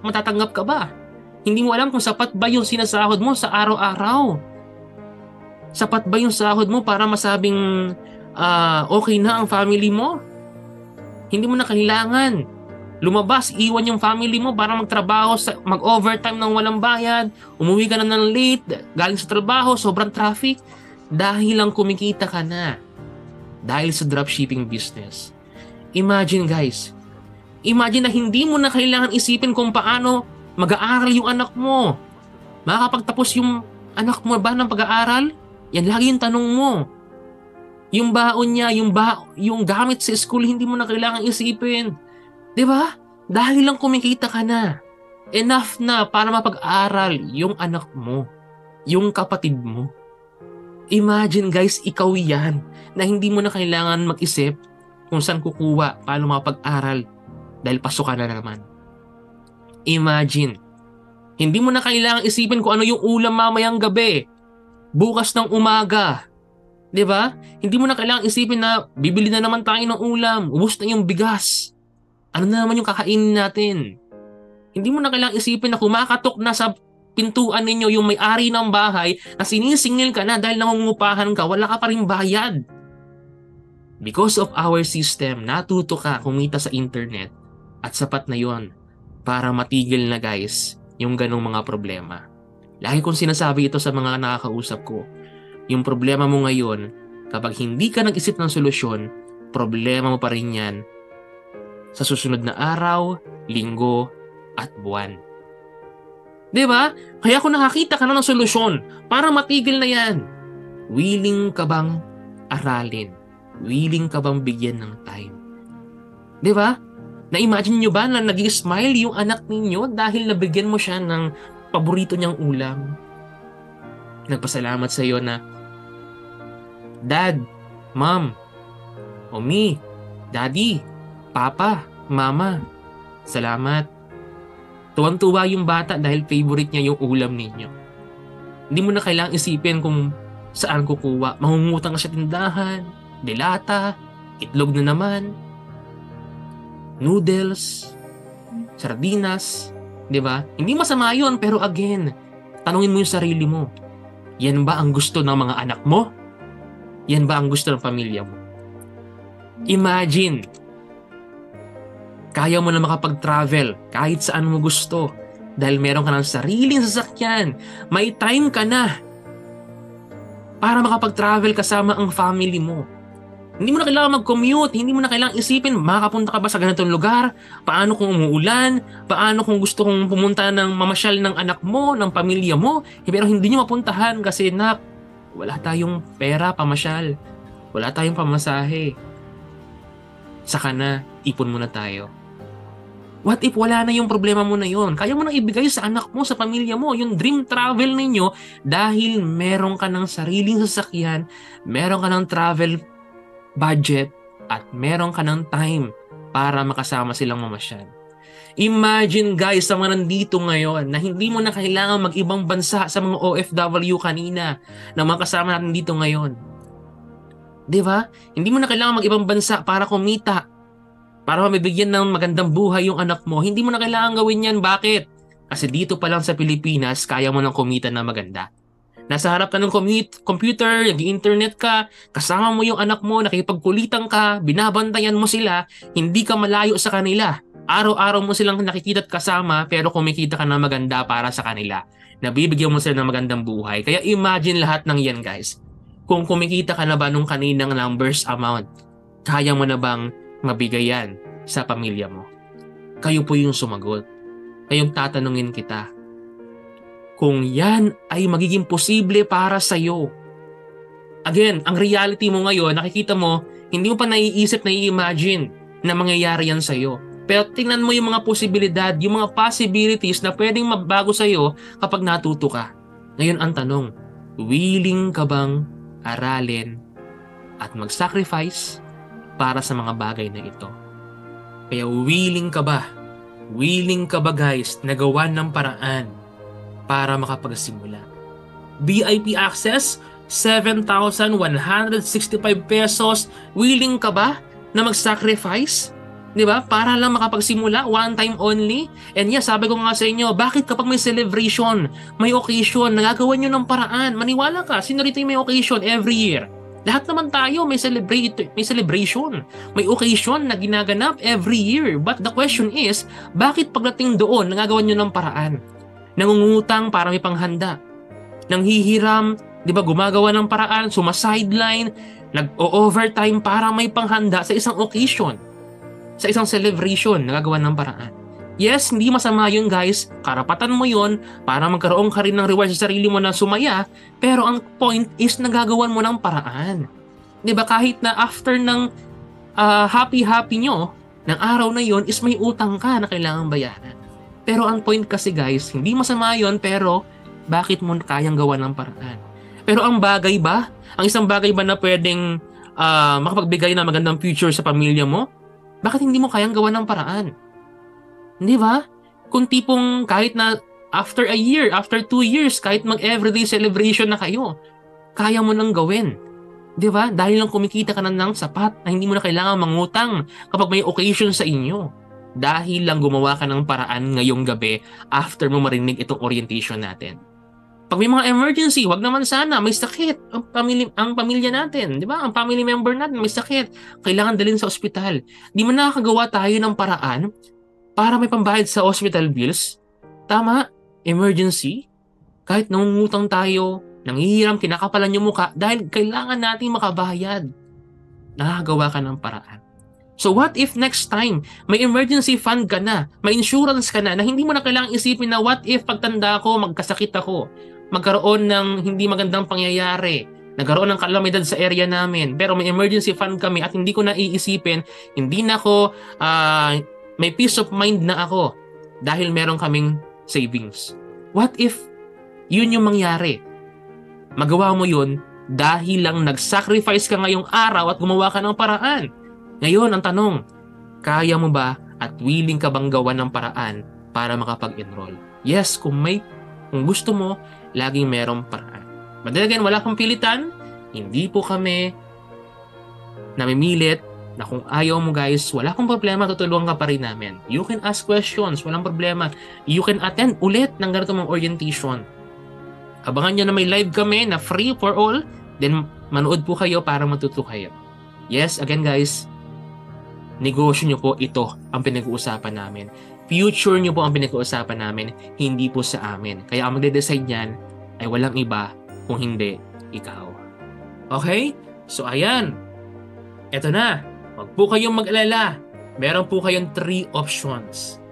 matatanggap ka ba. Hindi mo alam kung sapat ba yung sinasahod mo sa araw-araw. Sapat ba yung sahod mo para masabing uh, okay na ang family mo. Hindi mo na kailangan. Lumabas, iwan yung family mo para magtrabaho, sa, mag-overtime ng walang bayad, umuwi ka na ng late, galing sa trabaho, sobrang traffic, dahil lang kumikita ka na. Dahil sa dropshipping business. Imagine guys, imagine na hindi mo na kailangan isipin kung paano mag-aaral yung anak mo. Makakapagtapos yung anak mo ba ng pag-aaral? Yan lagi yung tanong mo yung baon niya, yung, ba yung gamit sa school, hindi mo na kailangan isipin. ba? Diba? Dahil lang kumikita ka na. Enough na para mapag-aral yung anak mo, yung kapatid mo. Imagine guys, ikaw yan na hindi mo na kailangan mag-isip kung saan kukuha, paano mapag-aral dahil pasukan na naman. Imagine, hindi mo na kailangan isipin kung ano yung ulam mamayang gabi, bukas ng umaga, 'Di ba? Hindi mo na kailangang isipin na bibili na naman tayo ng ulam, ubos na yung bigas. Ano na naman yung kakainin natin? Hindi mo na kailangang isipin na kumakatok na sa pintuan ninyo yung may-ari ng bahay na sinisingil ka na dahil nangungupahan ka, wala ka pa rin bayad. Because of our system, natuto ka kumita sa internet at sapat na yon para matigil na guys yung ganong mga problema. Lagi kong sinasabi ito sa mga nakakausap ko yung problema mo ngayon, kapag hindi ka nag-isip ng solusyon, problema mo pa rin yan sa susunod na araw, linggo, at buwan. ba? Diba? Kaya kung nakakita ka na ng solusyon para matigil na yan, willing ka bang aralin? Willing ka bang bigyan ng time? ba? Diba? Na-imagine nyo ba na naging smile yung anak ninyo dahil nabigyan mo siya ng paborito niyang ulam? nagpasalamat sa iyo na Dad, Mom, o me, Daddy, Papa, Mama, salamat. Tuwang-tuwa yung bata dahil favorite niya yung ulam ninyo. Hindi mo na kailangang isipin kung saan kukuha. Mangungutang ka sa tindahan, dilata, itlog na naman, noodles, sardinas, di ba? Hindi masama yun, pero again, tanungin mo yung sarili mo yan ba ang gusto ng mga anak mo? Yan ba ang gusto ng pamilya mo? Imagine, kaya mo na makapag-travel kahit saan mo gusto dahil meron ka ng sariling sasakyan, may time ka na para makapag-travel kasama ang family mo hindi mo na kailangan mag-commute, hindi mo na kailangan isipin makapunta ka ba sa ganitong lugar, paano kung umuulan, paano kung gusto kong pumunta ng mamasyal ng anak mo, ng pamilya mo, eh, pero hindi niyo mapuntahan kasi nak, wala tayong pera pamasyal, wala tayong pamasahe. Saka na, ipon muna tayo. What if wala na yung problema mo na yon? Kaya mo nang ibigay sa anak mo, sa pamilya mo, yung dream travel ninyo dahil meron ka ng sariling sasakyan, meron ka ng travel budget, at meron ka ng time para makasama silang mamasyal. Imagine guys sa mga nandito ngayon na hindi mo na kailangan mag-ibang bansa sa mga OFW kanina na mga kasama natin dito ngayon. 'Di ba? Hindi mo na kailangan mag-ibang bansa para kumita. Para mabibigyan ng magandang buhay yung anak mo. Hindi mo na kailangan gawin 'yan. Bakit? Kasi dito pa lang sa Pilipinas, kaya mo nang kumita na maganda. Nasa harap ka ng computer, nag-internet ka, kasama mo yung anak mo, nakipagkulitan ka, binabantayan mo sila, hindi ka malayo sa kanila. Araw-araw mo silang nakikita at kasama pero kumikita ka ng maganda para sa kanila. Nabibigyan mo sila ng magandang buhay. Kaya imagine lahat ng yan guys. Kung kumikita ka na ba nung kaninang numbers amount, kaya mo na bang mabigay yan sa pamilya mo? Kayo po yung sumagot. Kayong tatanungin kita, kung yan ay magiging posible para sa iyo. Again, ang reality mo ngayon, nakikita mo, hindi mo pa naiisip, nai-imagine na mangyayari yan sa iyo. Pero tingnan mo yung mga posibilidad, yung mga possibilities na pwedeng mabago sa iyo kapag natuto ka. Ngayon ang tanong, willing ka bang aralin at mag-sacrifice para sa mga bagay na ito? Kaya willing ka ba? Willing ka ba guys na gawa ng paraan para makapagsimula. VIP access, 7,165 pesos. Willing ka ba na mag-sacrifice? 'Di ba? Para lang makapagsimula, one time only. And yeah, sabi ko nga sa inyo, bakit kapag may celebration, may occasion, nagagawa niyo ng paraan? Maniwala ka, sino rito yung may occasion every year? Lahat naman tayo may celebrate, may celebration, may occasion na ginaganap every year. But the question is, bakit pagdating doon, nagagawa niyo ng paraan? nangungutang para may panghanda, nanghihiram, di ba gumagawa ng paraan, sumasideline, nag-overtime para may panghanda sa isang occasion, sa isang celebration, nagagawa ng paraan. Yes, hindi masama yun guys, karapatan mo yun para magkaroon ka rin ng reward sa sarili mo na sumaya, pero ang point is nagagawan mo ng paraan. ba diba, kahit na after ng uh, happy-happy nyo, ng araw na yon is may utang ka na kailangan bayaran. Pero ang point kasi guys, hindi masama yon pero bakit mo kayang gawa ng paraan? Pero ang bagay ba? Ang isang bagay ba na pwedeng uh, makapagbigay ng magandang future sa pamilya mo? Bakit hindi mo kayang gawa ng paraan? Di ba? Kung tipong kahit na after a year, after two years, kahit mag-everyday celebration na kayo, kaya mo nang gawin. 'di ba? Dahil lang kumikita ka na ng sapat na hindi mo na kailangan mangutang kapag may occasion sa inyo dahil lang gumawa ka ng paraan ngayong gabi after mo marinig itong orientation natin. Pag may mga emergency, wag naman sana, may sakit ang pamilya, ang pamilya natin, di ba? Ang family member natin may sakit, kailangan dalhin sa ospital. Di man nakakagawa tayo ng paraan para may pambayad sa hospital bills. Tama, emergency, kahit nangungutang tayo, nangihiram, kinakapalan yung muka dahil kailangan natin makabayad. Nakagawa ka ng paraan. So what if next time may emergency fund ka na, may insurance ka na na hindi mo na kailangang isipin na what if pagtanda ko magkasakit ako, magkaroon ng hindi magandang pangyayari, nagkaroon ng kalamidad sa area namin, pero may emergency fund kami at hindi ko na iisipin, hindi na ako uh, may peace of mind na ako dahil meron kaming savings. What if yun yung mangyari? Magawa mo yun dahil lang nag-sacrifice ka ngayong araw at gumawa ka ng paraan ngayon, ang tanong, kaya mo ba at willing ka bang gawan ng paraan para makapag-enroll? Yes, kung may kung gusto mo, laging merong paraan. But then again, wala kang pilitan. Hindi po kami namimilit na kung ayaw mo guys, wala akong problema, tutulungan ka pa rin namin. You can ask questions, walang problema. You can attend ulit ng ganito mong orientation. Abangan nyo na may live kami na free for all. Then, manood po kayo para matuto kayo. Yes, again guys, negosyo nyo po ito ang pinag-uusapan namin. Future nyo po ang pinag-uusapan namin, hindi po sa amin. Kaya ang magde-decide yan ay walang iba kung hindi ikaw. Okay? So ayan. Ito na. Huwag po kayong mag-alala. Meron po kayong 3 options.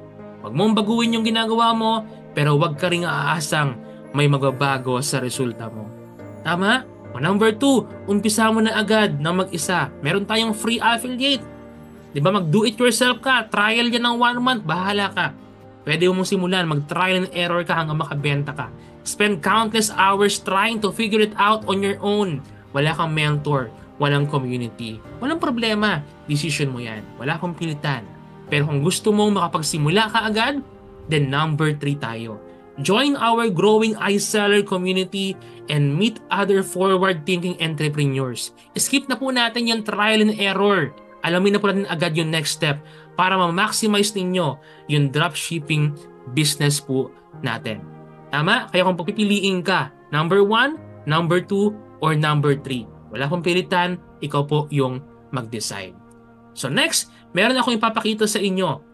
Huwag mong baguhin yung ginagawa mo, pero huwag ka rin aasang may magbabago sa resulta mo. Tama? O number 2, umpisa mo na agad na mag-isa. Meron tayong free affiliate Di ba mag do it yourself ka, trial yan ng one month, bahala ka. Pwede mo simulan, mag-trial and error ka hanggang makabenta ka. Spend countless hours trying to figure it out on your own. Wala kang mentor, walang community, walang problema, decision mo yan, wala kang pilitan. Pero kung gusto mong makapagsimula ka agad, then number 3 tayo. Join our growing iSeller community and meet other forward-thinking entrepreneurs. Skip na po natin yung trial and error alamin na po natin agad yung next step para ma-maximize ninyo yung dropshipping business po natin. Tama? Kaya kung pagpipiliin ka, number 1, number 2, or number 3. Wala pong pilitan, ikaw po yung mag-decide. So next, meron akong ipapakita sa inyo.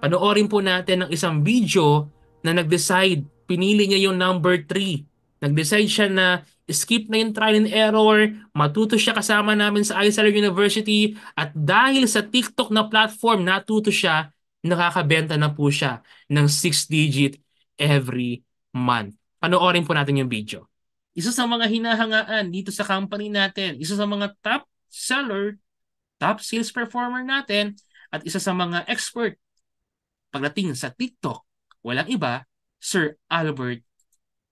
Panoorin po natin ng isang video na nag-decide, pinili niya yung number 3. Nag-decide siya na skip na yung trial and error, matuto siya kasama namin sa ISR University at dahil sa TikTok na platform, natuto siya, nakakabenta na po siya ng 6-digit every month. Panoorin po natin yung video. Isa sa mga hinahangaan dito sa company natin, isa sa mga top seller, top sales performer natin, at isa sa mga expert pagdating sa TikTok, walang iba, Sir Albert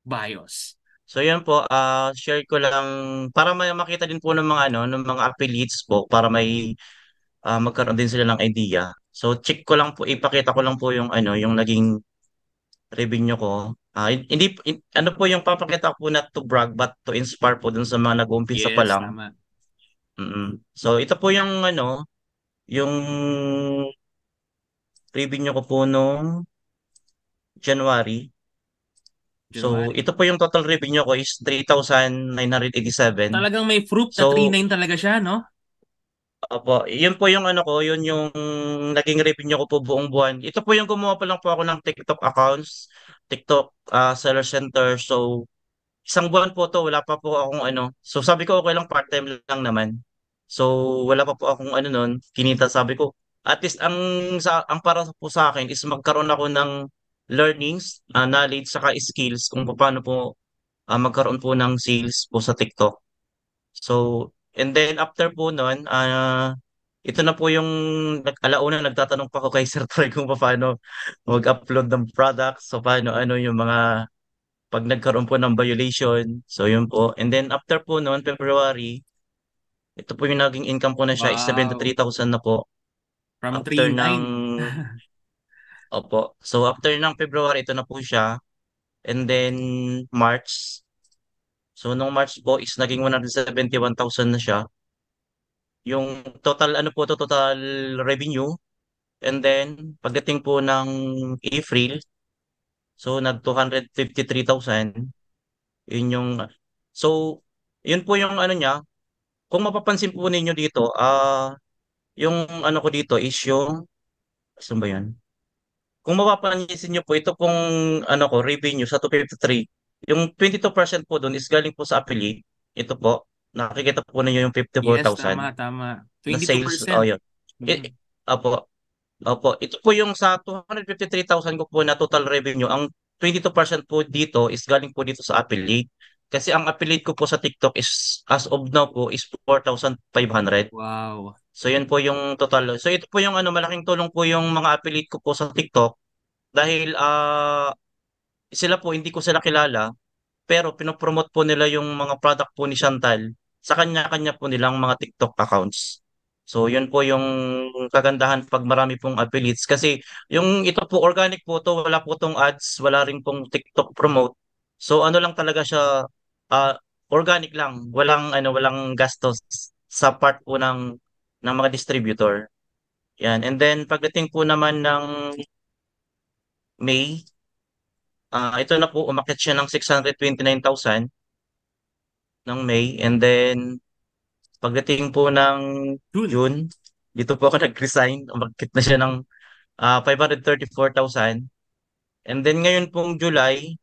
Bios. So yun po, uh, share ko lang para may makita din po ng mga ano, ng mga affiliates po para may uh, magkaroon din sila ng idea. So check ko lang po, ipakita ko lang po yung ano, yung naging revenue ko. Uh, hindi in, ano po yung papakita ko po not to brag but to inspire po dun sa mga nag-uumpisa yes, pa lang. Tama. Mm-mm. So ito po yung ano, yung revenue ko po noong January So, diba? ito po yung total revenue ko is 3,987. Talagang may proof so, na 39 talaga siya, no? Opo, yun po yung ano ko, yun yung naging revenue ko po buong buwan. Ito po yung gumawa pa lang po ako ng TikTok accounts, TikTok uh, seller center. So, isang buwan po to, wala pa po akong ano. So, sabi ko okay lang part-time lang naman. So, wala pa po akong ano noon, kinita sabi ko. At least ang sa ang para po sa akin is magkaroon ako ng learnings, uh, knowledge, saka skills kung paano po uh, magkaroon po ng sales po sa TikTok. So, and then after po noon, uh, ah, ito na po yung alauna nagtatanong pa ako kay Sir Troy kung paano mag-upload ng products, so paano ano yung mga pag nagkaroon po ng violation. So, yun po. And then after po noon, February, ito po yung naging income po na siya wow. 73,000 na po. From after 3.9. Ng... Opo. So after ng February, ito na po siya. And then March. So nung March po is naging 171,000 na siya. Yung total ano po to total revenue. And then pagdating po ng April, so nag 253,000. Yun yung So yun po yung ano niya. Kung mapapansin po ninyo dito, ah uh, yung ano ko dito is yung saan ba yun? Kung mapapansin niyo po, ito pong ano ko, revenue sa 253, yung 22% po doon is galing po sa affiliate. Ito po, nakikita po ninyo yung 54,000. Yes, tama, tama. 22%. Na sales, oh, yun. Mm. It, eh, opo, Opo, ito po yung sa 253,000 ko po na total revenue. Ang 22% po dito is galing po dito sa affiliate. Kasi ang affiliate ko po sa TikTok is as of now po is 4,500. Wow. So yun po yung total. So ito po yung ano malaking tulong po yung mga affiliate ko po sa TikTok dahil uh, sila po hindi ko sila kilala pero pinopromote po nila yung mga product po ni Chantal sa kanya-kanya po nilang mga TikTok accounts. So yun po yung kagandahan pag marami pong affiliates kasi yung ito po organic po to wala po tong ads, wala rin pong TikTok promote. So ano lang talaga siya uh, organic lang, walang ano, walang gastos sa part po ng ng mga distributor. Yan. And then pagdating po naman ng May, uh, ito na po umakyat siya ng 629,000 ng May and then pagdating po ng June, June dito po ako nag-resign, umakyat na siya ng uh, ah, 534,000. And then ngayon pong July,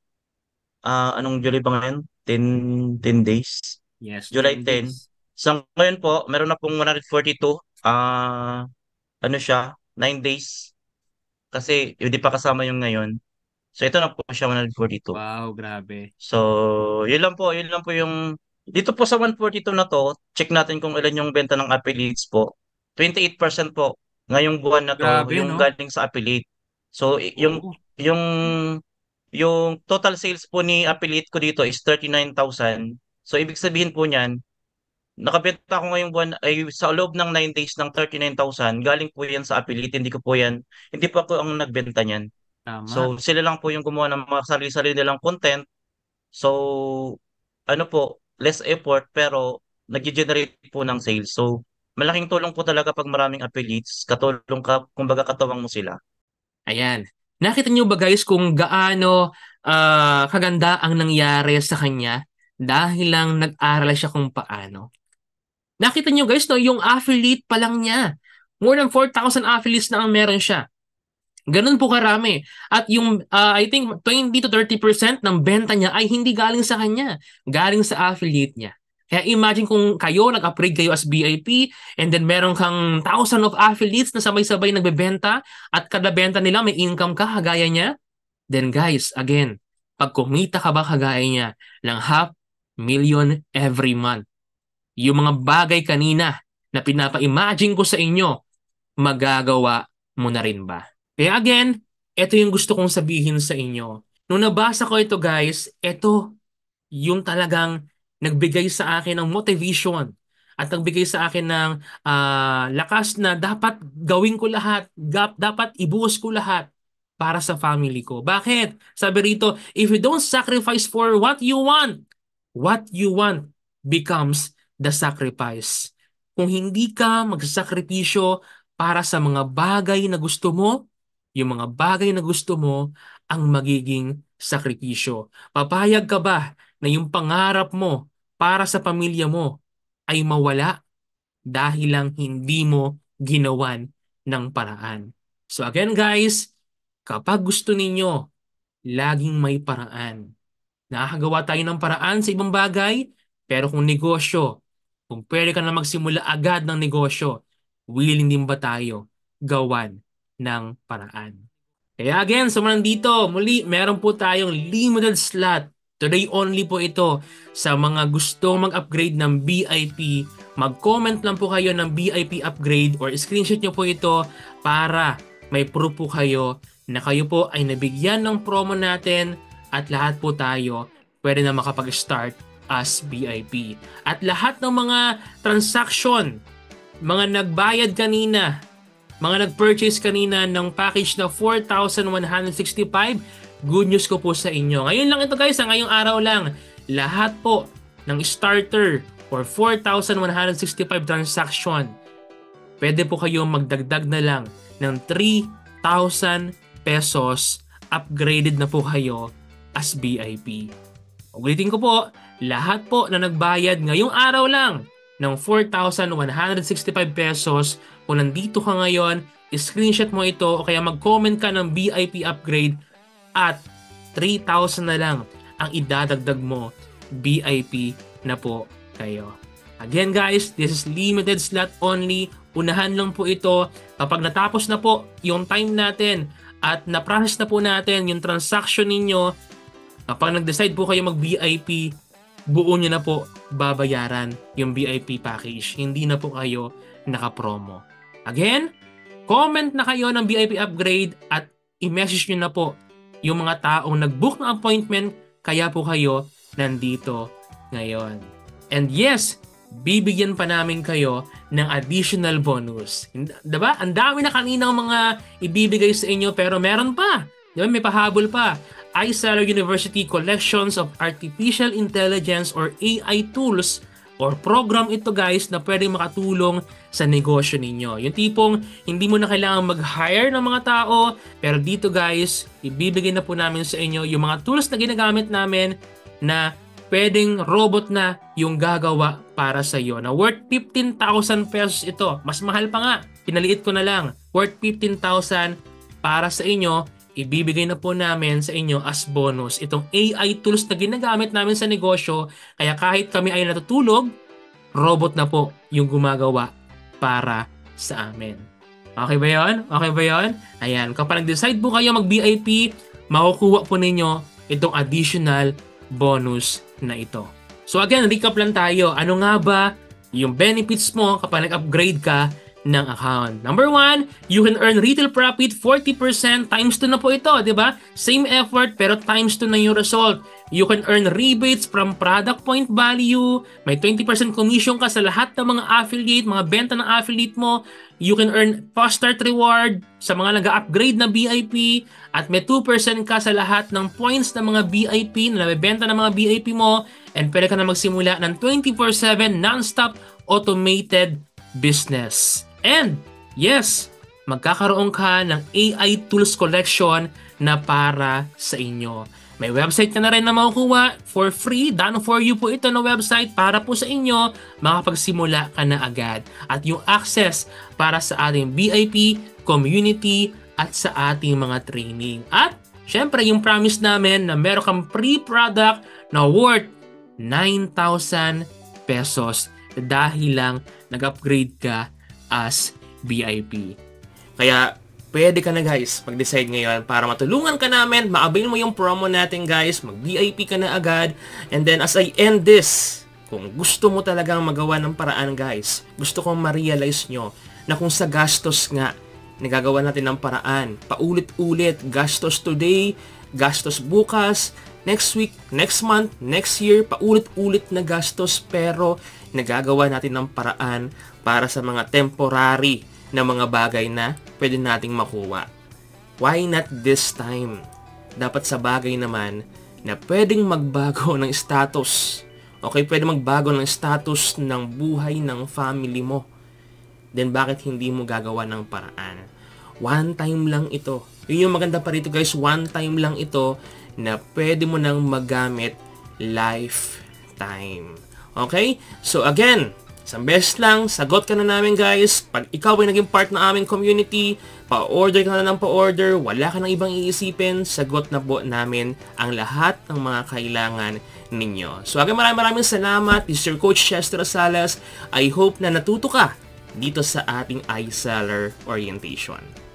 uh, anong July ba ngayon? 10, 10 days. Yes. July 10. Days. So ngayon po, meron na pong 142. Uh, ah, ano siya? 9 days. Kasi hindi pa kasama yung ngayon. So ito na po siya 142. Wow, grabe. So, yun lang po, yun lang po yung dito po sa 142 na to, check natin kung ilan yung benta ng affiliates po. 28% po ngayong buwan na to grabe, yung no? galing sa affiliate. So, yung oh. yung yung total sales po ni affiliate ko dito is 39,000. So ibig sabihin po niyan, nakabenta ko ngayong buwan ay sa loob ng 9 days ng 39,000, galing po 'yan sa affiliate, hindi ko po 'yan. Hindi pa ako ang nagbenta niyan. Tama. So sila lang po yung gumawa ng mga sarili-sarili nilang content. So ano po, less effort pero nag-generate po ng sales. So malaking tulong po talaga pag maraming affiliates, katulong ka, kumbaga katawang mo sila. Ayan. Nakita niyo ba guys kung gaano uh, kaganda ang nangyari sa kanya dahil lang nag-aral siya kung paano? Nakita niyo guys no, yung affiliate pa lang niya. More than 4,000 affiliates na ang meron siya. Ganun po karami. At yung, uh, I think, 20 to 30% ng benta niya ay hindi galing sa kanya. Galing sa affiliate niya. Kaya imagine kung kayo, nag-upgrade kayo as VIP and then meron kang thousand of affiliates na sabay-sabay nagbebenta at kada benta nila may income ka kagaya niya. Then guys, again, pag kumita ka ba kagaya niya ng half million every month. Yung mga bagay kanina na pinapa-imagine ko sa inyo, magagawa mo na rin ba? Kaya again, ito yung gusto kong sabihin sa inyo. Nung nabasa ko ito guys, ito yung talagang nagbigay sa akin ng motivation at nagbigay sa akin ng uh, lakas na dapat gawin ko lahat, gap, dapat ibuhos ko lahat para sa family ko. Bakit? Sabi rito, if you don't sacrifice for what you want, what you want becomes the sacrifice. Kung hindi ka magsakripisyo para sa mga bagay na gusto mo, yung mga bagay na gusto mo ang magiging sakripisyo. Papayag ka ba na yung pangarap mo para sa pamilya mo ay mawala dahil lang hindi mo ginawan ng paraan. So again guys, kapag gusto ninyo, laging may paraan. Nakakagawa tayo ng paraan sa ibang bagay, pero kung negosyo, kung pwede ka na magsimula agad ng negosyo, willing din ba tayo gawan ng paraan? Kaya again, so man dito, muli meron po tayong limited slot Today only po ito sa mga gustong mag-upgrade ng VIP. Mag-comment lang po kayo ng VIP upgrade or screenshot nyo po ito para may proof po kayo na kayo po ay nabigyan ng promo natin at lahat po tayo pwede na makapag-start as VIP. At lahat ng mga transaction, mga nagbayad kanina, mga nag-purchase kanina ng package na 4,165 good news ko po sa inyo. Ngayon lang ito guys, ngayong araw lang, lahat po ng starter for 4,165 transaction, pwede po kayong magdagdag na lang ng 3,000 pesos upgraded na po kayo as VIP. Ulitin ko po, lahat po na nagbayad ngayong araw lang ng 4,165 pesos kung nandito ka ngayon, screenshot mo ito o kaya mag-comment ka ng VIP upgrade at 3,000 na lang ang idadagdag mo. VIP na po kayo. Again guys, this is limited slot only. Unahan lang po ito. Kapag natapos na po yung time natin at na-process na po natin yung transaction ninyo, kapag nag-decide po kayo mag-VIP, buo nyo na po babayaran yung VIP package. Hindi na po kayo naka-promo. Again, comment na kayo ng VIP upgrade at i-message nyo na po yung mga taong nag-book ng appointment, kaya po kayo nandito ngayon. And yes, bibigyan pa namin kayo ng additional bonus. Diba? Ang dami na kaninang mga ibibigay sa inyo pero meron pa. Diba? May pahabol pa. iSeller University Collections of Artificial Intelligence or AI Tools or program ito guys na pwedeng makatulong sa negosyo ninyo. Yung tipong hindi mo na kailangan mag-hire ng mga tao pero dito guys, ibibigay na po namin sa inyo yung mga tools na ginagamit namin na pwedeng robot na yung gagawa para sa iyo na worth 15,000 pesos ito. Mas mahal pa nga. Pinaliit ko na lang. Worth 15,000 para sa inyo ibibigay na po namin sa inyo as bonus itong AI tools na ginagamit namin sa negosyo. Kaya kahit kami ay natutulog, robot na po yung gumagawa para sa amin. Okay ba yon? Okay ba yon? Ayan, kapag nag-decide po kayo mag-VIP, makukuha po ninyo itong additional bonus na ito. So again, recap lang tayo. Ano nga ba yung benefits mo kapag nag-upgrade ka ng account. Number one, you can earn retail profit 40% times 2 na po ito, di ba? Same effort pero times 2 na yung result. You can earn rebates from product point value. May 20% commission ka sa lahat ng mga affiliate, mga benta ng affiliate mo. You can earn fast start reward sa mga nag-upgrade na VIP at may 2% ka sa lahat ng points ng mga VIP na nabibenta ng mga VIP mo and pwede ka na magsimula ng 24-7 non-stop automated business. And yes, magkakaroon ka ng AI tools collection na para sa inyo. May website ka na rin na makukuha for free. Done for you po ito na website para po sa inyo makapagsimula ka na agad. At yung access para sa ating VIP, community, at sa ating mga training. At syempre yung promise namin na meron kang free product na worth 9,000 pesos dahil lang nag-upgrade ka as VIP. Kaya, pwede ka na guys mag-decide ngayon para matulungan ka namin, maabil mo yung promo natin guys, mag-VIP ka na agad. And then as I end this, kung gusto mo talagang magawa ng paraan guys, gusto kong ma-realize nyo na kung sa gastos nga, nagagawa natin ng paraan. Paulit-ulit, gastos today, gastos bukas, next week, next month, next year, paulit-ulit na gastos pero nagagawa natin ng paraan para sa mga temporary na mga bagay na pwede nating makuha. Why not this time? Dapat sa bagay naman na pwedeng magbago ng status. Okay, pwede magbago ng status ng buhay ng family mo. Then bakit hindi mo gagawa ng paraan? One time lang ito. Yun yung maganda pa rito guys, one time lang ito na pwede mo nang magamit lifetime. Okay? So again, Isang best lang, sagot ka na namin guys. Pag ikaw ay naging part na aming community, pa-order ka na ng pa-order, wala ka ng ibang iisipin, sagot na po namin ang lahat ng mga kailangan ninyo. So again, maraming maraming salamat. This is your coach Chester Rosales. I hope na natuto ka dito sa ating iSeller orientation.